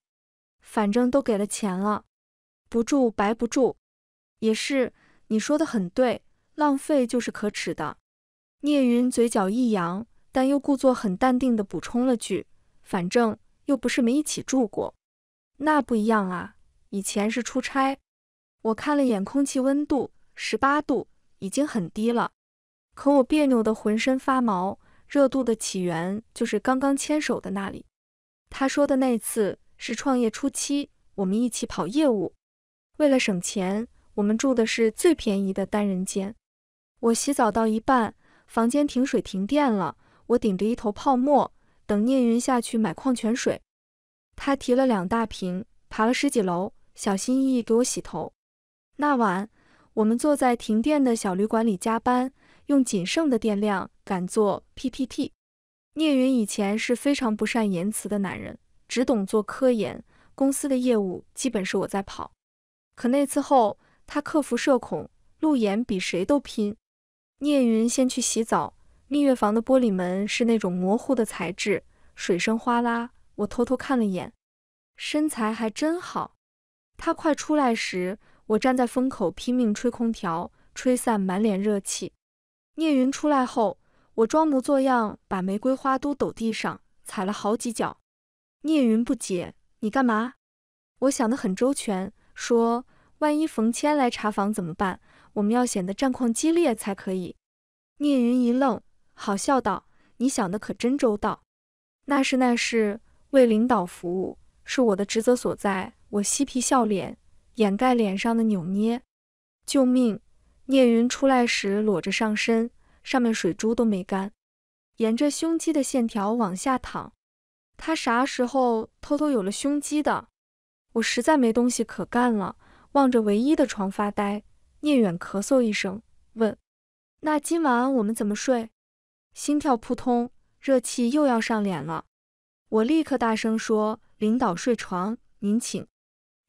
反正都给了钱了，不住白不住。也是，你说的很对，浪费就是可耻的。聂云嘴角一扬，但又故作很淡定地补充了句：“反正又不是没一起住过。”那不一样啊，以前是出差。我看了眼空气温度，十八度，已经很低了。可我别扭的浑身发毛，热度的起源就是刚刚牵手的那里。他说的那次是创业初期，我们一起跑业务，为了省钱，我们住的是最便宜的单人间。我洗澡到一半，房间停水停电了，我顶着一头泡沫，等聂云下去买矿泉水。他提了两大瓶，爬了十几楼，小心翼翼给我洗头。那晚，我们坐在停电的小旅馆里加班，用仅剩的电量赶做 PPT。聂云以前是非常不善言辞的男人，只懂做科研，公司的业务基本是我在跑。可那次后，他克服社恐，路演比谁都拼。聂云先去洗澡，蜜月房的玻璃门是那种模糊的材质，水声哗啦。我偷偷看了一眼，身材还真好。他快出来时，我站在风口拼命吹空调，吹散满脸热气。聂云出来后，我装模作样把玫瑰花都抖地上，踩了好几脚。聂云不解：“你干嘛？”我想的很周全，说：“万一冯谦来查房怎么办？我们要显得战况激烈才可以。”聂云一愣，好笑道：“你想的可真周到。”“那是，那是。”为领导服务是我的职责所在，我嬉皮笑脸掩盖脸上的扭捏。救命！聂云出来时裸着上身，上面水珠都没干，沿着胸肌的线条往下淌。他啥时候偷偷有了胸肌的？我实在没东西可干了，望着唯一的床发呆。聂远咳嗽一声问：“那今晚我们怎么睡？”心跳扑通，热气又要上脸了。我立刻大声说：“领导睡床，您请。”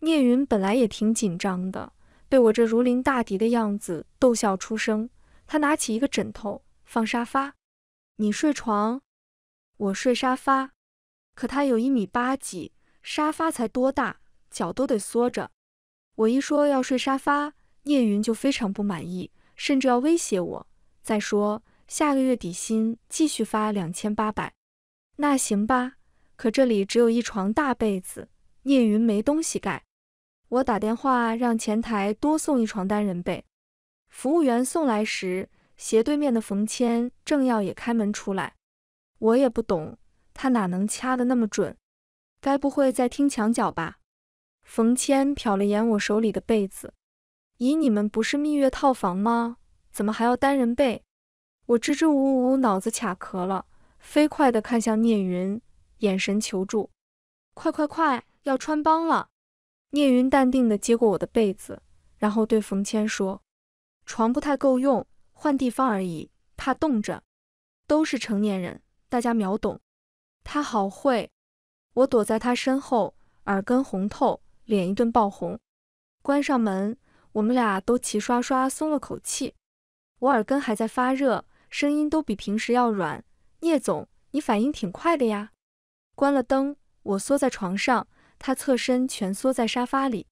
聂云本来也挺紧张的，被我这如临大敌的样子逗笑出声。他拿起一个枕头放沙发，你睡床，我睡沙发。可他有一米八几，沙发才多大，脚都得缩着。我一说要睡沙发，聂云就非常不满意，甚至要威胁我。再说下个月底薪继续发两千八百，那行吧？可这里只有一床大被子，聂云没东西盖。我打电话让前台多送一床单人被。服务员送来时，斜对面的冯谦正要也开门出来。我也不懂，他哪能掐得那么准？该不会在听墙角吧？冯谦瞟了眼我手里的被子，咦，你们不是蜜月套房吗？怎么还要单人被？我支支吾吾，脑子卡壳了，飞快地看向聂云。眼神求助，快快快，要穿帮了！聂云淡定地接过我的被子，然后对冯谦说：“床不太够用，换地方而已，怕冻着。都是成年人，大家秒懂。”他好会，我躲在他身后，耳根红透，脸一顿爆红。关上门，我们俩都齐刷刷松了口气。我耳根还在发热，声音都比平时要软。聂总，你反应挺快的呀！关了灯，我缩在床上，他侧身蜷缩在沙发里，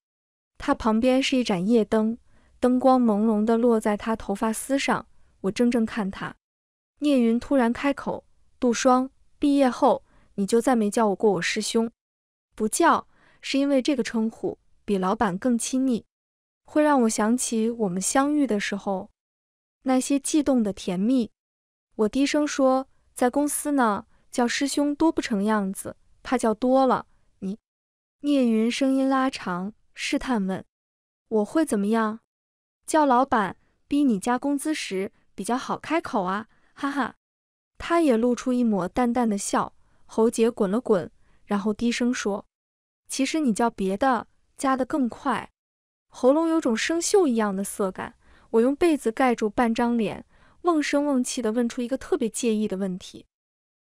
他旁边是一盏夜灯，灯光朦胧地落在他头发丝上。我怔怔看他，聂云突然开口：“杜双，毕业后你就再没叫我过我师兄，不叫是因为这个称呼比老板更亲昵，会让我想起我们相遇的时候那些悸动的甜蜜。”我低声说：“在公司呢。”叫师兄多不成样子，怕叫多了。你，聂云声音拉长，试探问：“我会怎么样？”叫老板逼你加工资时比较好开口啊，哈哈。他也露出一抹淡淡的笑，喉结滚了滚，然后低声说：“其实你叫别的，加的更快。”喉咙有种生锈一样的涩感，我用被子盖住半张脸，瓮声瓮气的问出一个特别介意的问题。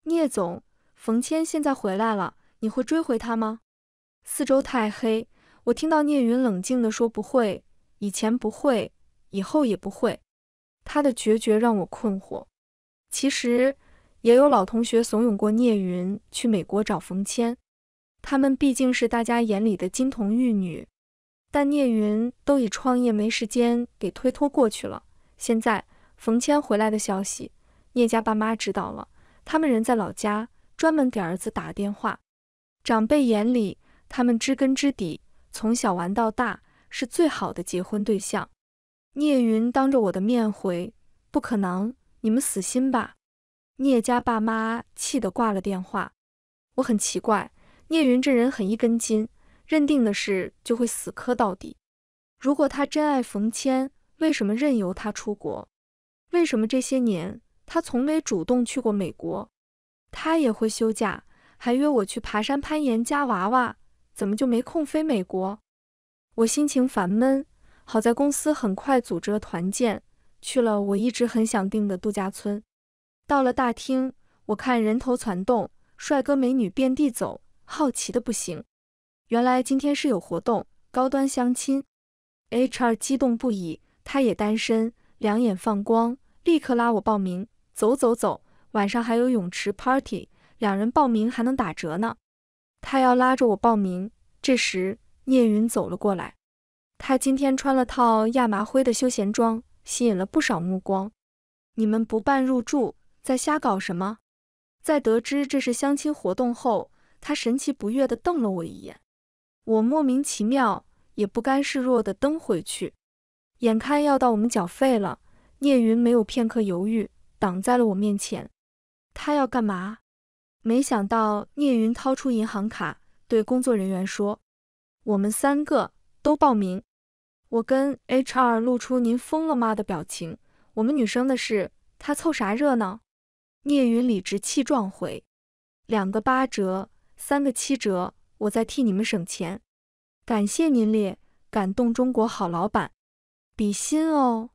聂总，冯谦现在回来了，你会追回他吗？四周太黑，我听到聂云冷静地说：“不会，以前不会，以后也不会。”他的决绝让我困惑。其实也有老同学怂恿过聂云去美国找冯谦，他们毕竟是大家眼里的金童玉女，但聂云都以创业没时间给推脱过去了。现在冯谦回来的消息，聂家爸妈知道了。他们人在老家，专门给儿子打电话。长辈眼里，他们知根知底，从小玩到大，是最好的结婚对象。聂云当着我的面回：“不可能，你们死心吧。”聂家爸妈气得挂了电话。我很奇怪，聂云这人很一根筋，认定的事就会死磕到底。如果他真爱冯谦，为什么任由他出国？为什么这些年？他从没主动去过美国，他也会休假，还约我去爬山、攀岩、夹娃娃，怎么就没空飞美国？我心情烦闷，好在公司很快组织了团建，去了我一直很想订的度假村。到了大厅，我看人头攒动，帅哥美女遍地走，好奇的不行。原来今天是有活动，高端相亲。HR 激动不已，他也单身，两眼放光，立刻拉我报名。走走走，晚上还有泳池 party，两人报名还能打折呢。他要拉着我报名，这时聂云走了过来，他今天穿了套亚麻灰的休闲装，吸引了不少目光。你们不办入住，在瞎搞什么？在得知这是相亲活动后，他神奇不悦地瞪了我一眼，我莫名其妙，也不甘示弱地蹬回去。眼看要到我们缴费了，聂云没有片刻犹豫。挡在了我面前，他要干嘛？没想到聂云掏出银行卡，对工作人员说：“我们三个都报名。”我跟 HR 露出“您疯了吗”的表情。我们女生的事，他凑啥热闹？聂云理直气壮回：“两个八折，三个七折，我在替你们省钱。感谢您列，感动中国好老板，比心哦。”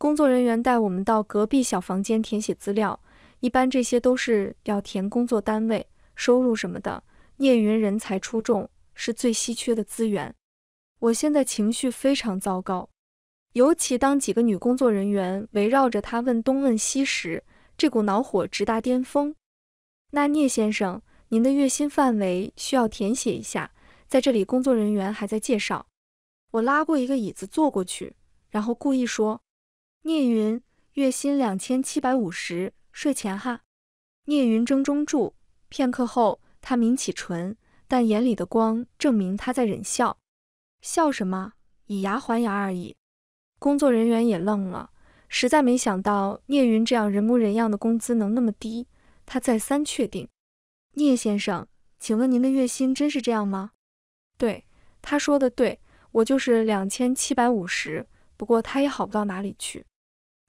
工作人员带我们到隔壁小房间填写资料，一般这些都是要填工作单位、收入什么的。聂云人才出众，是最稀缺的资源。我现在情绪非常糟糕，尤其当几个女工作人员围绕着他问东问西时，这股恼火直达巅峰。那聂先生，您的月薪范围需要填写一下。在这里，工作人员还在介绍。我拉过一个椅子坐过去，然后故意说。聂云月薪两千七百五十，税前哈。聂云怔怔住，片刻后他抿起唇，但眼里的光证明他在忍笑。笑什么？以牙还牙而已。工作人员也愣了，实在没想到聂云这样人模人样的工资能那么低。他再三确定：“聂先生，请问您的月薪真是这样吗？”“对。”他说的对，我就是两千七百五十。不过他也好不到哪里去。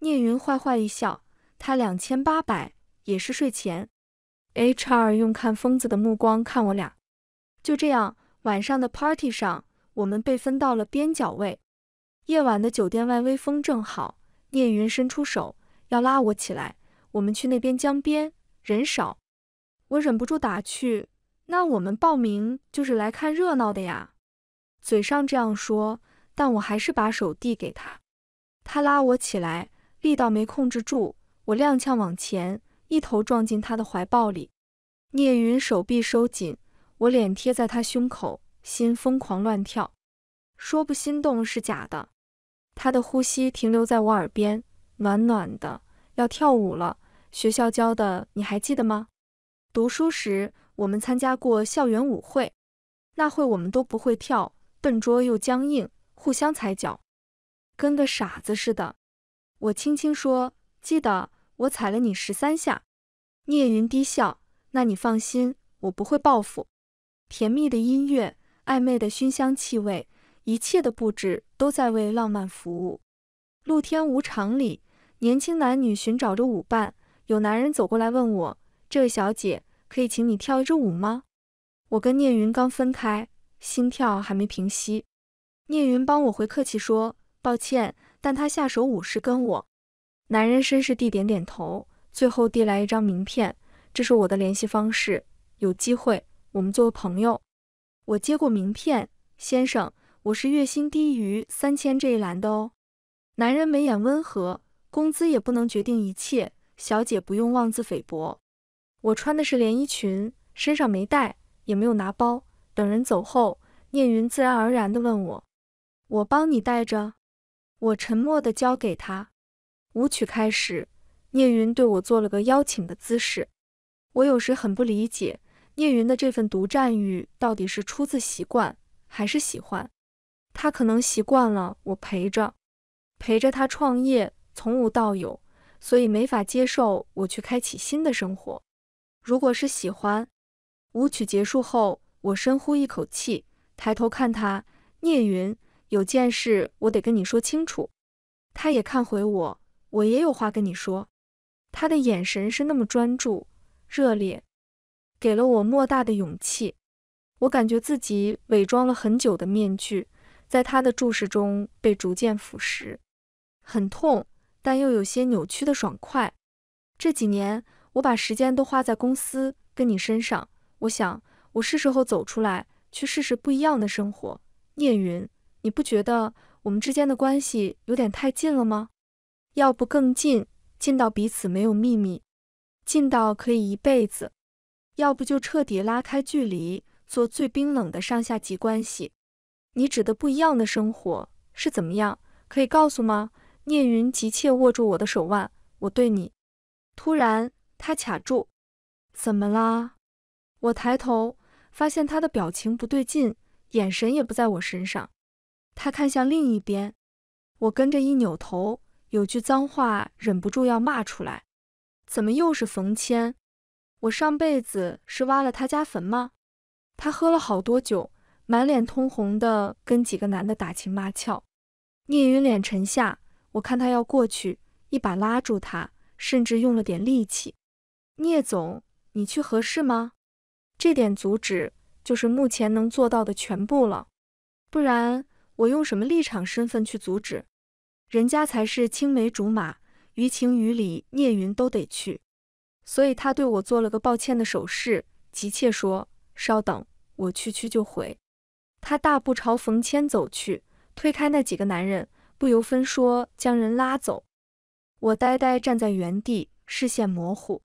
聂云坏坏一笑，他两千八百也是税前。H R 用看疯子的目光看我俩。就这样，晚上的 party 上，我们被分到了边角位。夜晚的酒店外微风正好，聂云伸出手要拉我起来，我们去那边江边，人少。我忍不住打趣，那我们报名就是来看热闹的呀？嘴上这样说，但我还是把手递给他，他拉我起来。力道没控制住，我踉跄往前，一头撞进他的怀抱里。聂云手臂收紧，我脸贴在他胸口，心疯狂乱跳，说不心动是假的。他的呼吸停留在我耳边，暖暖的。要跳舞了，学校教的，你还记得吗？读书时我们参加过校园舞会，那会我们都不会跳，笨拙又僵硬，互相踩脚，跟个傻子似的。我轻轻说：“记得我踩了你十三下。”聂云低笑：“那你放心，我不会报复。”甜蜜的音乐，暧昧的熏香气味，一切的布置都在为浪漫服务。露天舞场里，年轻男女寻找着舞伴。有男人走过来问我：“这位小姐，可以请你跳一支舞吗？”我跟聂云刚分开，心跳还没平息。聂云帮我回客气说：“抱歉。”但他下手五十，跟我。男人绅士地点点头，最后递来一张名片，这是我的联系方式，有机会我们做朋友。我接过名片，先生，我是月薪低于三千这一栏的哦。男人眉眼温和，工资也不能决定一切，小姐不用妄自菲薄。我穿的是连衣裙，身上没带，也没有拿包。等人走后，聂云自然而然地问我，我帮你带着。我沉默地交给他。舞曲开始，聂云对我做了个邀请的姿势。我有时很不理解聂云的这份独占欲到底是出自习惯还是喜欢。他可能习惯了我陪着，陪着他创业，从无到有，所以没法接受我去开启新的生活。如果是喜欢，舞曲结束后，我深呼一口气，抬头看他，聂云。有件事我得跟你说清楚。他也看回我，我也有话跟你说。他的眼神是那么专注、热烈，给了我莫大的勇气。我感觉自己伪装了很久的面具，在他的注视中被逐渐腐蚀，很痛，但又有些扭曲的爽快。这几年我把时间都花在公司跟你身上，我想我是时候走出来，去试试不一样的生活。聂云。你不觉得我们之间的关系有点太近了吗？要不更近，近到彼此没有秘密，近到可以一辈子；要不就彻底拉开距离，做最冰冷的上下级关系。你指的不一样的生活是怎么样？可以告诉吗？聂云急切握住我的手腕，我对你。突然，他卡住，怎么啦？我抬头，发现他的表情不对劲，眼神也不在我身上。他看向另一边，我跟着一扭头，有句脏话忍不住要骂出来。怎么又是冯谦？我上辈子是挖了他家坟吗？他喝了好多酒，满脸通红的跟几个男的打情骂俏。聂云脸沉下，我看他要过去，一把拉住他，甚至用了点力气。聂总，你去合适吗？这点阻止就是目前能做到的全部了，不然。我用什么立场身份去阻止？人家才是青梅竹马，于情于理，聂云都得去。所以他对我做了个抱歉的手势，急切说：“稍等，我去去就回。”他大步朝冯谦走去，推开那几个男人，不由分说将人拉走。我呆呆站在原地，视线模糊。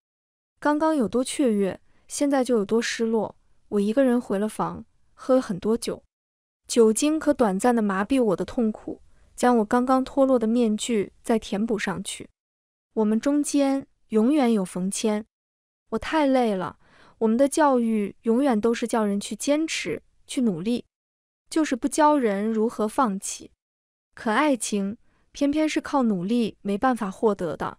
刚刚有多雀跃，现在就有多失落。我一个人回了房，喝了很多酒。酒精可短暂的麻痹我的痛苦，将我刚刚脱落的面具再填补上去。我们中间永远有缝签。我太累了。我们的教育永远都是叫人去坚持、去努力，就是不教人如何放弃。可爱情偏偏是靠努力没办法获得的。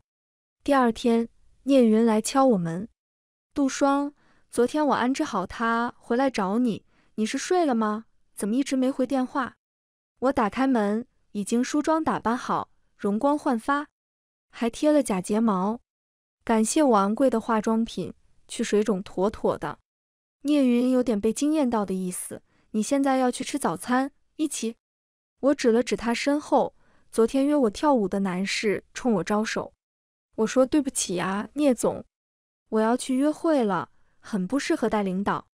第二天，聂云来敲我门。杜双，昨天我安置好他回来找你，你是睡了吗？怎么一直没回电话？我打开门，已经梳妆打扮好，容光焕发，还贴了假睫毛。感谢我昂贵的化妆品，去水肿妥妥的。聂云有点被惊艳到的意思。你现在要去吃早餐，一起？我指了指他身后，昨天约我跳舞的男士冲我招手。我说对不起啊，聂总，我要去约会了，很不适合带领导。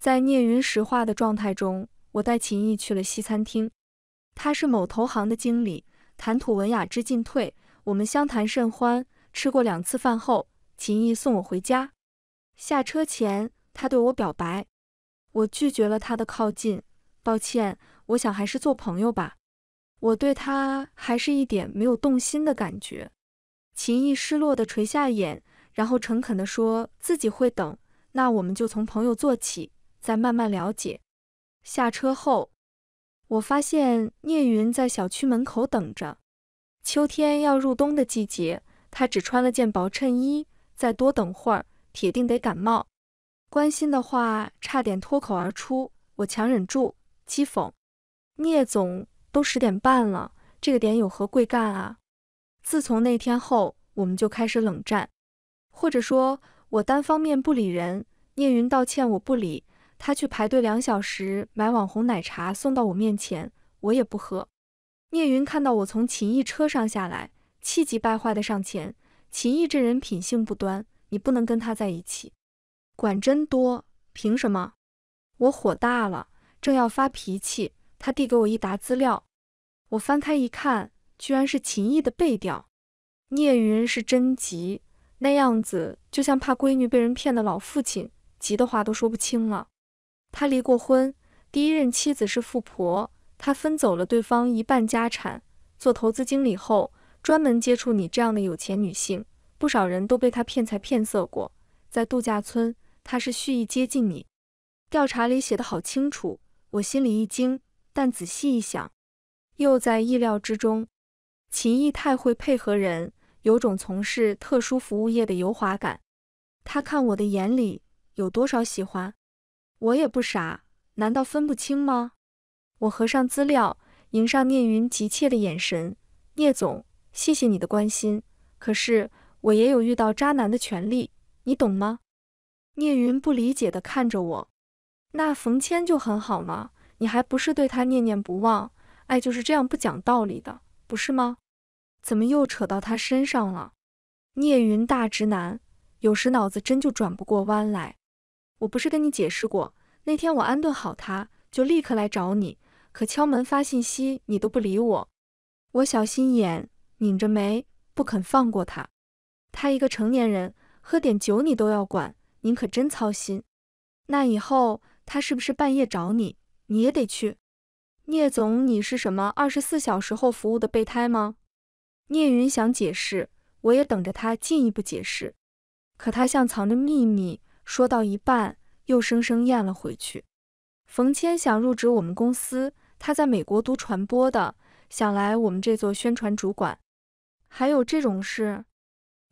在聂云石化的状态中。我带秦毅去了西餐厅，他是某投行的经理，谈吐文雅之进退。我们相谈甚欢，吃过两次饭后，秦毅送我回家。下车前，他对我表白，我拒绝了他的靠近。抱歉，我想还是做朋友吧。我对他还是一点没有动心的感觉。秦毅失落地垂下眼，然后诚恳地说自己会等，那我们就从朋友做起，再慢慢了解。下车后，我发现聂云在小区门口等着。秋天要入冬的季节，他只穿了件薄衬衣，再多等会儿，铁定得感冒。关心的话差点脱口而出，我强忍住讥讽：“聂总，都十点半了，这个点有何贵干啊？”自从那天后，我们就开始冷战，或者说，我单方面不理人。聂云道歉，我不理。他去排队两小时买网红奶茶送到我面前，我也不喝。聂云看到我从秦毅车上下来，气急败坏的上前：“秦毅这人品性不端，你不能跟他在一起。”管真多，凭什么？我火大了，正要发脾气，他递给我一沓资料，我翻开一看，居然是秦毅的背调。聂云是真急，那样子就像怕闺女被人骗的老父亲，急的话都说不清了。他离过婚，第一任妻子是富婆，他分走了对方一半家产。做投资经理后，专门接触你这样的有钱女性，不少人都被他骗财骗色过。在度假村，他是蓄意接近你。调查里写得好清楚，我心里一惊，但仔细一想，又在意料之中。秦毅太会配合人，有种从事特殊服务业的油滑感。他看我的眼里有多少喜欢？我也不傻，难道分不清吗？我合上资料，迎上聂云急切的眼神。聂总，谢谢你的关心，可是我也有遇到渣男的权利，你懂吗？聂云不理解地看着我。那冯谦就很好吗？你还不是对他念念不忘？爱就是这样不讲道理的，不是吗？怎么又扯到他身上了？聂云大直男，有时脑子真就转不过弯来。我不是跟你解释过，那天我安顿好他就立刻来找你，可敲门发信息你都不理我。我小心眼，拧着眉不肯放过他。他一个成年人，喝点酒你都要管，您可真操心。那以后他是不是半夜找你，你也得去？聂总，你是什么二十四小时后服务的备胎吗？聂云想解释，我也等着他进一步解释，可他像藏着秘密。说到一半，又生生咽了回去。冯谦想入职我们公司，他在美国读传播的，想来我们这做宣传主管。还有这种事？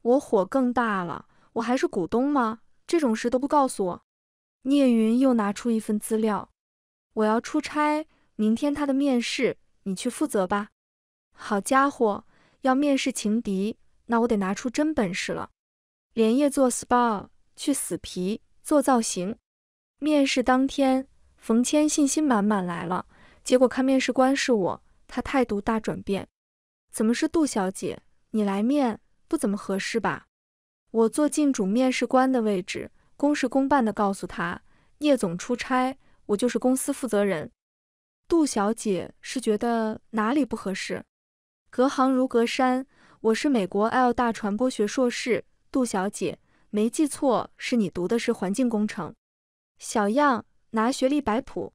我火更大了。我还是股东吗？这种事都不告诉我。聂云又拿出一份资料。我要出差，明天他的面试你去负责吧。好家伙，要面试情敌，那我得拿出真本事了。连夜做 SPA。去死皮做造型。面试当天，冯谦信心满满来了，结果看面试官是我，他态度大转变。怎么是杜小姐？你来面不怎么合适吧？我坐进主面试官的位置，公事公办的告诉他，叶总出差，我就是公司负责人。杜小姐是觉得哪里不合适？隔行如隔山，我是美国 L 大传播学硕士，杜小姐。没记错，是你读的是环境工程。小样，拿学历摆谱，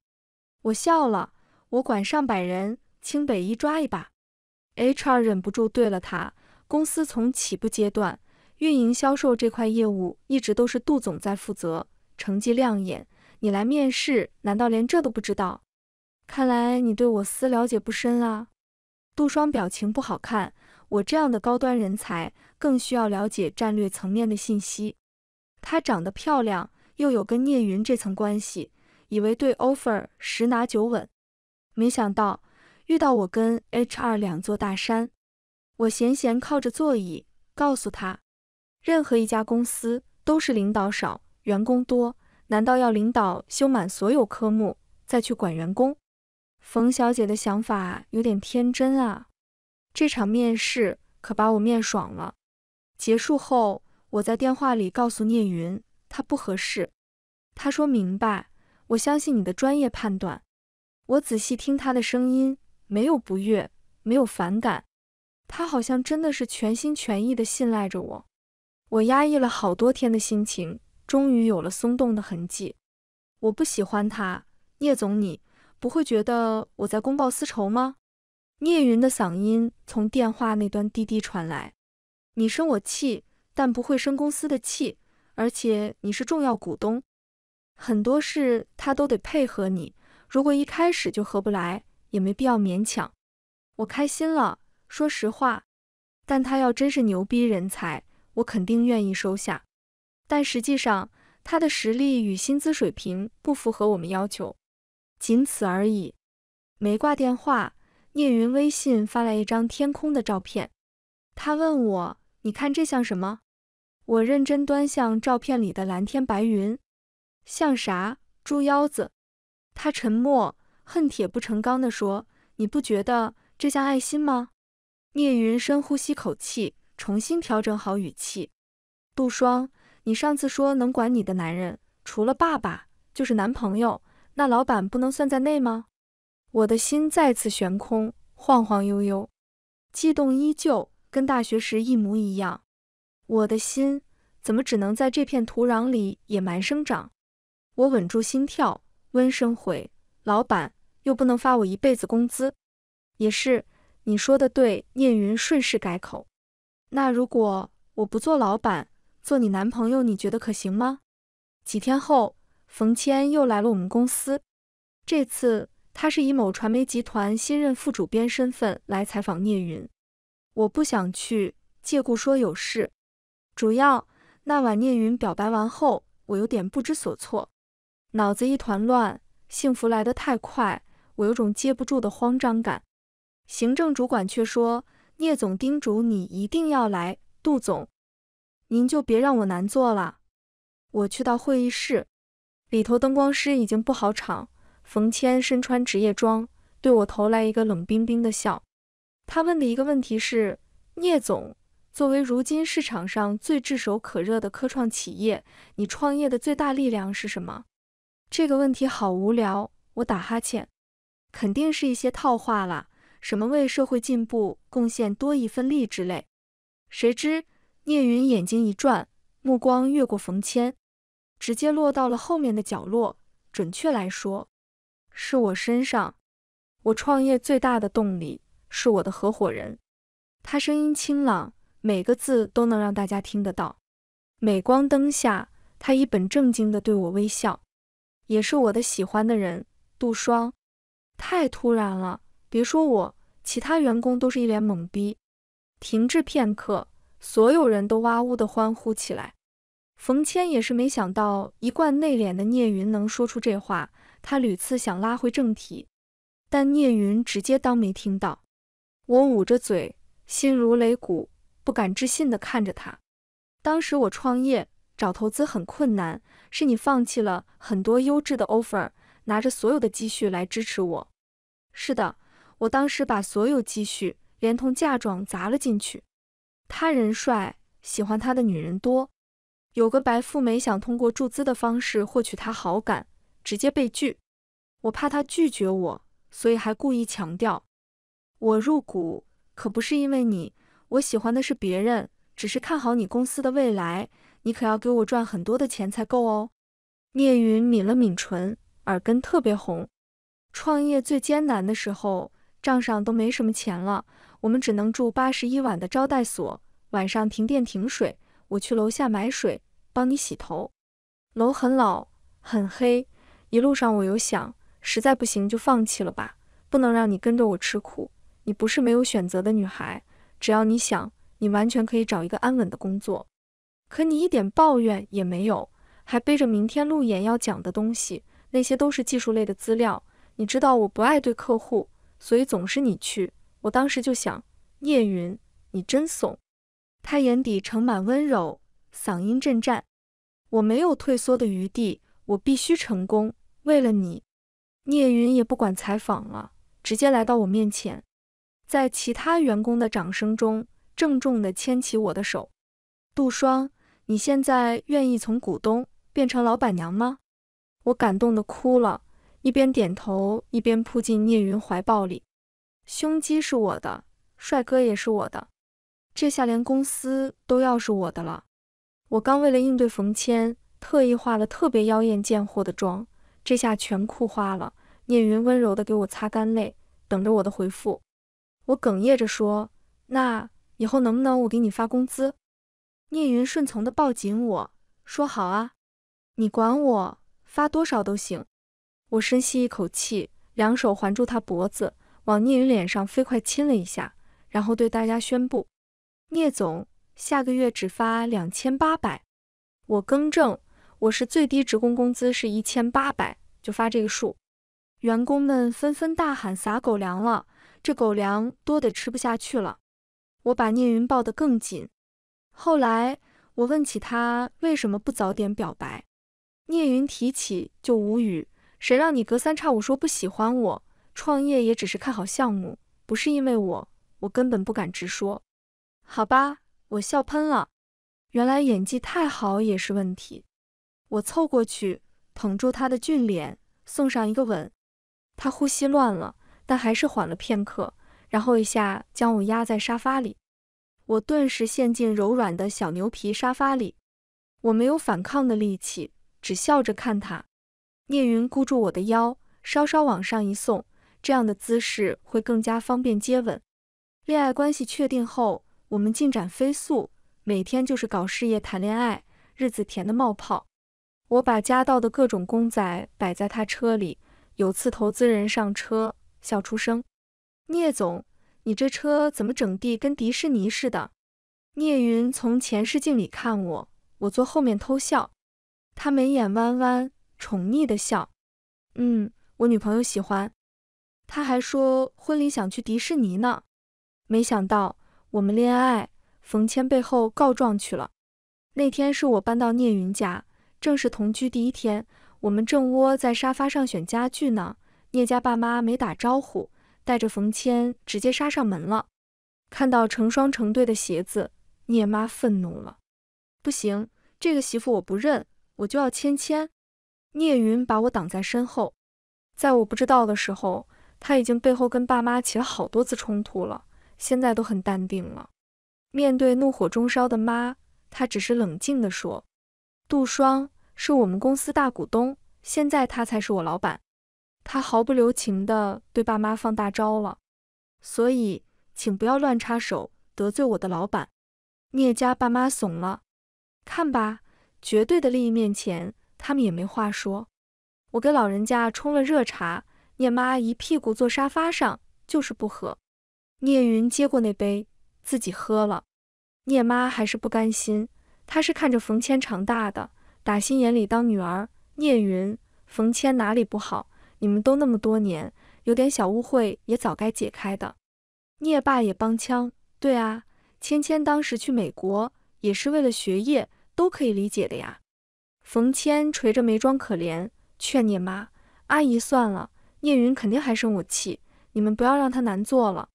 我笑了。我管上百人，清北一抓一把。HR 忍不住对了他：公司从起步阶段，运营销售这块业务一直都是杜总在负责，成绩亮眼。你来面试，难道连这都不知道？看来你对我司了解不深啊。杜双表情不好看，我这样的高端人才。更需要了解战略层面的信息。她长得漂亮，又有跟聂云这层关系，以为对 offer 十拿九稳，没想到遇到我跟 HR 两座大山。我闲闲靠着座椅，告诉他，任何一家公司都是领导少，员工多，难道要领导修满所有科目再去管员工？冯小姐的想法有点天真啊！这场面试可把我面爽了。结束后，我在电话里告诉聂云，他不合适。他说明白，我相信你的专业判断。我仔细听他的声音，没有不悦，没有反感，他好像真的是全心全意地信赖着我。我压抑了好多天的心情，终于有了松动的痕迹。我不喜欢他，聂总，你不会觉得我在公报私仇吗？聂云的嗓音从电话那端滴滴传来。你生我气，但不会生公司的气。而且你是重要股东，很多事他都得配合你。如果一开始就合不来，也没必要勉强。我开心了，说实话，但他要真是牛逼人才，我肯定愿意收下。但实际上，他的实力与薪资水平不符合我们要求，仅此而已。没挂电话，聂云微信发来一张天空的照片。他问我：“你看这像什么？”我认真端详照片里的蓝天白云，像啥？猪腰子。他沉默，恨铁不成钢地说：“你不觉得这像爱心吗？”聂云深呼吸口气，重新调整好语气：“杜双，你上次说能管你的男人，除了爸爸，就是男朋友，那老板不能算在内吗？”我的心再次悬空，晃晃悠悠，悸动依旧。跟大学时一模一样，我的心怎么只能在这片土壤里野蛮生长？我稳住心跳，温声回：老板又不能发我一辈子工资。也是，你说的对。聂云顺势改口：那如果我不做老板，做你男朋友，你觉得可行吗？几天后，冯谦又来了我们公司，这次他是以某传媒集团新任副主编身份来采访聂云。我不想去，借故说有事。主要那晚聂云表白完后，我有点不知所措，脑子一团乱。幸福来得太快，我有种接不住的慌张感。行政主管却说：“聂总叮嘱你一定要来，杜总，您就别让我难做了。”我去到会议室，里头灯光师已经布好场。冯谦身穿职业装，对我投来一个冷冰冰的笑。他问的一个问题是：聂总，作为如今市场上最炙手可热的科创企业，你创业的最大力量是什么？这个问题好无聊，我打哈欠。肯定是一些套话啦，什么为社会进步贡献多一份力之类。谁知聂云眼睛一转，目光越过冯谦，直接落到了后面的角落，准确来说，是我身上。我创业最大的动力。是我的合伙人，他声音清朗，每个字都能让大家听得到。镁光灯下，他一本正经的对我微笑，也是我的喜欢的人杜双。太突然了，别说我，其他员工都是一脸懵逼。停滞片刻，所有人都哇呜的欢呼起来。冯谦也是没想到，一贯内敛的聂云能说出这话，他屡次想拉回正题，但聂云直接当没听到。我捂着嘴，心如擂鼓，不敢置信地看着他。当时我创业找投资很困难，是你放弃了很多优质的 offer，拿着所有的积蓄来支持我。是的，我当时把所有积蓄连同嫁妆砸了进去。他人帅，喜欢他的女人多。有个白富美想通过注资的方式获取他好感，直接被拒。我怕他拒绝我，所以还故意强调。我入股可不是因为你，我喜欢的是别人，只是看好你公司的未来。你可要给我赚很多的钱才够哦。聂云抿了抿唇，耳根特别红。创业最艰难的时候，账上都没什么钱了，我们只能住八十一晚的招待所，晚上停电停水，我去楼下买水，帮你洗头。楼很老，很黑，一路上我有想，实在不行就放弃了吧，不能让你跟着我吃苦。你不是没有选择的女孩，只要你想，你完全可以找一个安稳的工作。可你一点抱怨也没有，还背着明天路演要讲的东西，那些都是技术类的资料。你知道我不爱对客户，所以总是你去。我当时就想，聂云，你真怂。他眼底盛满温柔，嗓音震颤。我没有退缩的余地，我必须成功，为了你。聂云也不管采访了，直接来到我面前。在其他员工的掌声中，郑重地牵起我的手。杜双，你现在愿意从股东变成老板娘吗？我感动的哭了，一边点头，一边扑进聂云怀抱里。胸肌是我的，帅哥也是我的，这下连公司都要是我的了。我刚为了应对冯谦，特意化了特别妖艳贱货的妆，这下全哭花了。聂云温柔地给我擦干泪，等着我的回复。我哽咽着说：“那以后能不能我给你发工资？”聂云顺从地抱紧我说：“好啊，你管我发多少都行。”我深吸一口气，两手环住他脖子，往聂云脸上飞快亲了一下，然后对大家宣布：“聂总下个月只发两千八百。我更正，我是最低职工工资是一千八百，就发这个数。”员工们纷纷大喊：“撒狗粮了！”这狗粮多得吃不下去了，我把聂云抱得更紧。后来我问起他为什么不早点表白，聂云提起就无语。谁让你隔三差五说不喜欢我，创业也只是看好项目，不是因为我，我根本不敢直说。好吧，我笑喷了。原来演技太好也是问题。我凑过去捧住他的俊脸，送上一个吻，他呼吸乱了。但还是缓了片刻，然后一下将我压在沙发里，我顿时陷进柔软的小牛皮沙发里。我没有反抗的力气，只笑着看他。聂云箍住我的腰，稍稍往上一送，这样的姿势会更加方便接吻。恋爱关系确定后，我们进展飞速，每天就是搞事业谈恋爱，日子甜的冒泡。我把家道的各种公仔摆在他车里，有次投资人上车。笑出声，聂总，你这车怎么整地跟迪士尼似的？聂云从前视镜里看我，我坐后面偷笑。他眉眼弯弯，宠溺的笑。嗯，我女朋友喜欢，他还说婚礼想去迪士尼呢。没想到我们恋爱，冯谦背后告状去了。那天是我搬到聂云家，正是同居第一天，我们正窝在沙发上选家具呢。聂家爸妈没打招呼，带着冯谦直接杀上门了。看到成双成对的鞋子，聂妈愤怒了，不行，这个媳妇我不认，我就要芊芊。”聂云把我挡在身后，在我不知道的时候，他已经背后跟爸妈起了好多次冲突了，现在都很淡定了。面对怒火中烧的妈，他只是冷静地说：“杜双是我们公司大股东，现在他才是我老板。”他毫不留情地对爸妈放大招了，所以请不要乱插手，得罪我的老板。聂家爸妈怂了，看吧，绝对的利益面前，他们也没话说。我给老人家冲了热茶，聂妈一屁股坐沙发上，就是不喝。聂云接过那杯，自己喝了。聂妈还是不甘心，她是看着冯谦长大的，打心眼里当女儿。聂云，冯谦哪里不好？你们都那么多年，有点小误会也早该解开的。聂爸也帮腔：“对啊，芊芊当时去美国也是为了学业，都可以理解的呀。”冯谦垂着眉装可怜，劝聂妈：“阿姨算了，聂云肯定还生我气，你们不要让他难做了。”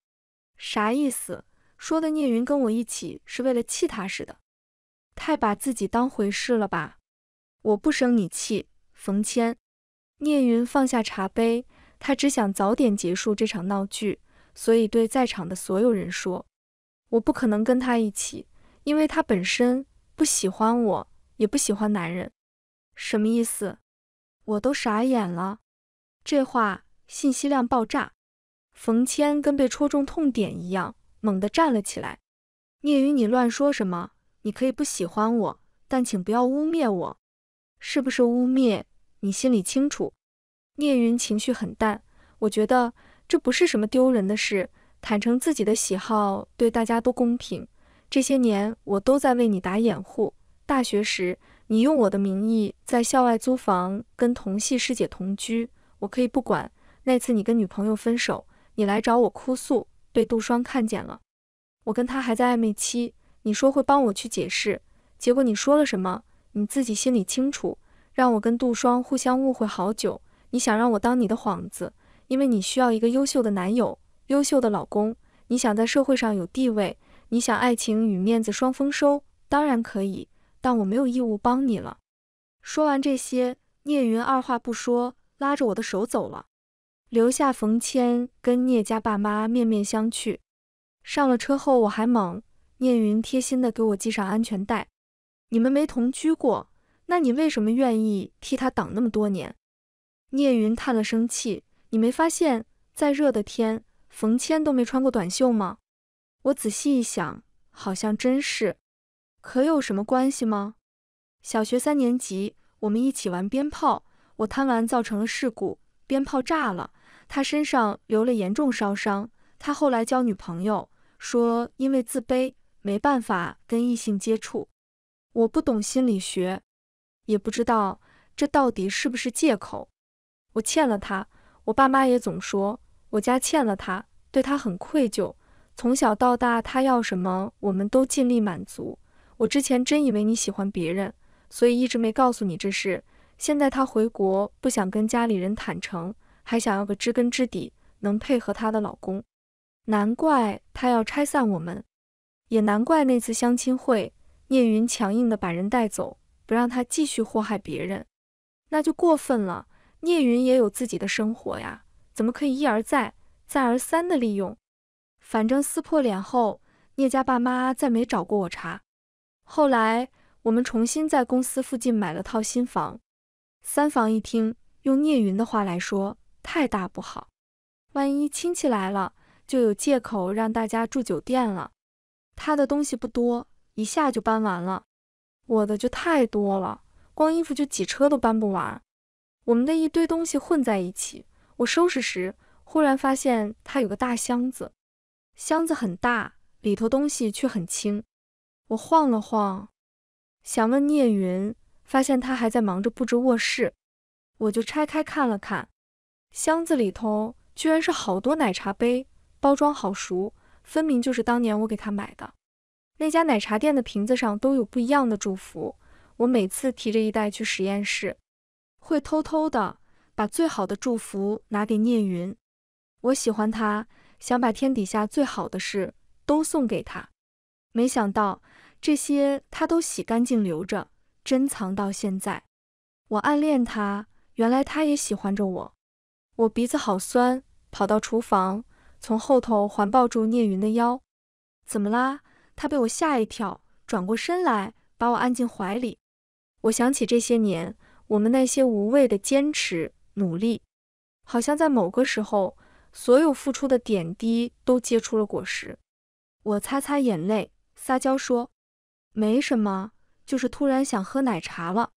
啥意思？说的聂云跟我一起是为了气他似的？太把自己当回事了吧？我不生你气，冯谦，聂云放下茶杯，他只想早点结束这场闹剧，所以对在场的所有人说：“我不可能跟他一起，因为他本身不喜欢我，也不喜欢男人。”什么意思？我都傻眼了。这话信息量爆炸。冯谦跟被戳中痛点一样，猛地站了起来：“聂云，你乱说什么？你可以不喜欢我，但请不要污蔑我，是不是污蔑？”你心里清楚，聂云情绪很淡。我觉得这不是什么丢人的事，坦诚自己的喜好对大家都公平。这些年我都在为你打掩护。大学时你用我的名义在校外租房，跟同系师姐同居，我可以不管。那次你跟女朋友分手，你来找我哭诉，被杜双看见了。我跟他还在暧昧期，你说会帮我去解释，结果你说了什么？你自己心里清楚。让我跟杜双互相误会好久。你想让我当你的幌子，因为你需要一个优秀的男友、优秀的老公，你想在社会上有地位，你想爱情与面子双丰收，当然可以，但我没有义务帮你了。说完这些，聂云二话不说，拉着我的手走了，留下冯谦跟聂家爸妈面面相觑。上了车后我还懵，聂云贴心的给我系上安全带。你们没同居过？那你为什么愿意替他挡那么多年？聂云叹了声气：“你没发现，再热的天，冯谦都没穿过短袖吗？”我仔细一想，好像真是。可有什么关系吗？小学三年级，我们一起玩鞭炮，我贪玩造成了事故，鞭炮炸了，他身上留了严重烧伤。他后来交女朋友，说因为自卑，没办法跟异性接触。我不懂心理学。也不知道这到底是不是借口。我欠了他，我爸妈也总说我家欠了他，对他很愧疚。从小到大，他要什么我们都尽力满足。我之前真以为你喜欢别人，所以一直没告诉你这事。现在他回国，不想跟家里人坦诚，还想要个知根知底、能配合他的老公。难怪他要拆散我们，也难怪那次相亲会，聂云强硬的把人带走。不让他继续祸害别人，那就过分了。聂云也有自己的生活呀，怎么可以一而再、再而三的利用？反正撕破脸后，聂家爸妈再没找过我茬。后来我们重新在公司附近买了套新房，三房一厅。用聂云的话来说，太大不好，万一亲戚来了，就有借口让大家住酒店了。他的东西不多，一下就搬完了。我的就太多了，光衣服就几车都搬不完。我们的一堆东西混在一起，我收拾时忽然发现他有个大箱子，箱子很大，里头东西却很轻。我晃了晃，想问聂云，发现他还在忙着布置卧室，我就拆开看了看，箱子里头居然是好多奶茶杯，包装好熟，分明就是当年我给他买的。那家奶茶店的瓶子上都有不一样的祝福。我每次提着一袋去实验室，会偷偷的把最好的祝福拿给聂云。我喜欢他，想把天底下最好的事都送给他。没想到这些他都洗干净留着，珍藏到现在。我暗恋他，原来他也喜欢着我。我鼻子好酸，跑到厨房，从后头环抱住聂云的腰。怎么啦？他被我吓一跳，转过身来把我按进怀里。我想起这些年我们那些无谓的坚持努力，好像在某个时候，所有付出的点滴都结出了果实。我擦擦眼泪，撒娇说：“没什么，就是突然想喝奶茶了。”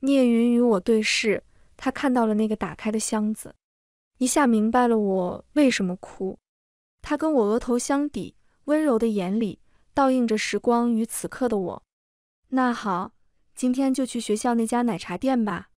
聂云与我对视，他看到了那个打开的箱子，一下明白了我为什么哭。他跟我额头相抵，温柔的眼里。倒映着时光与此刻的我。那好，今天就去学校那家奶茶店吧。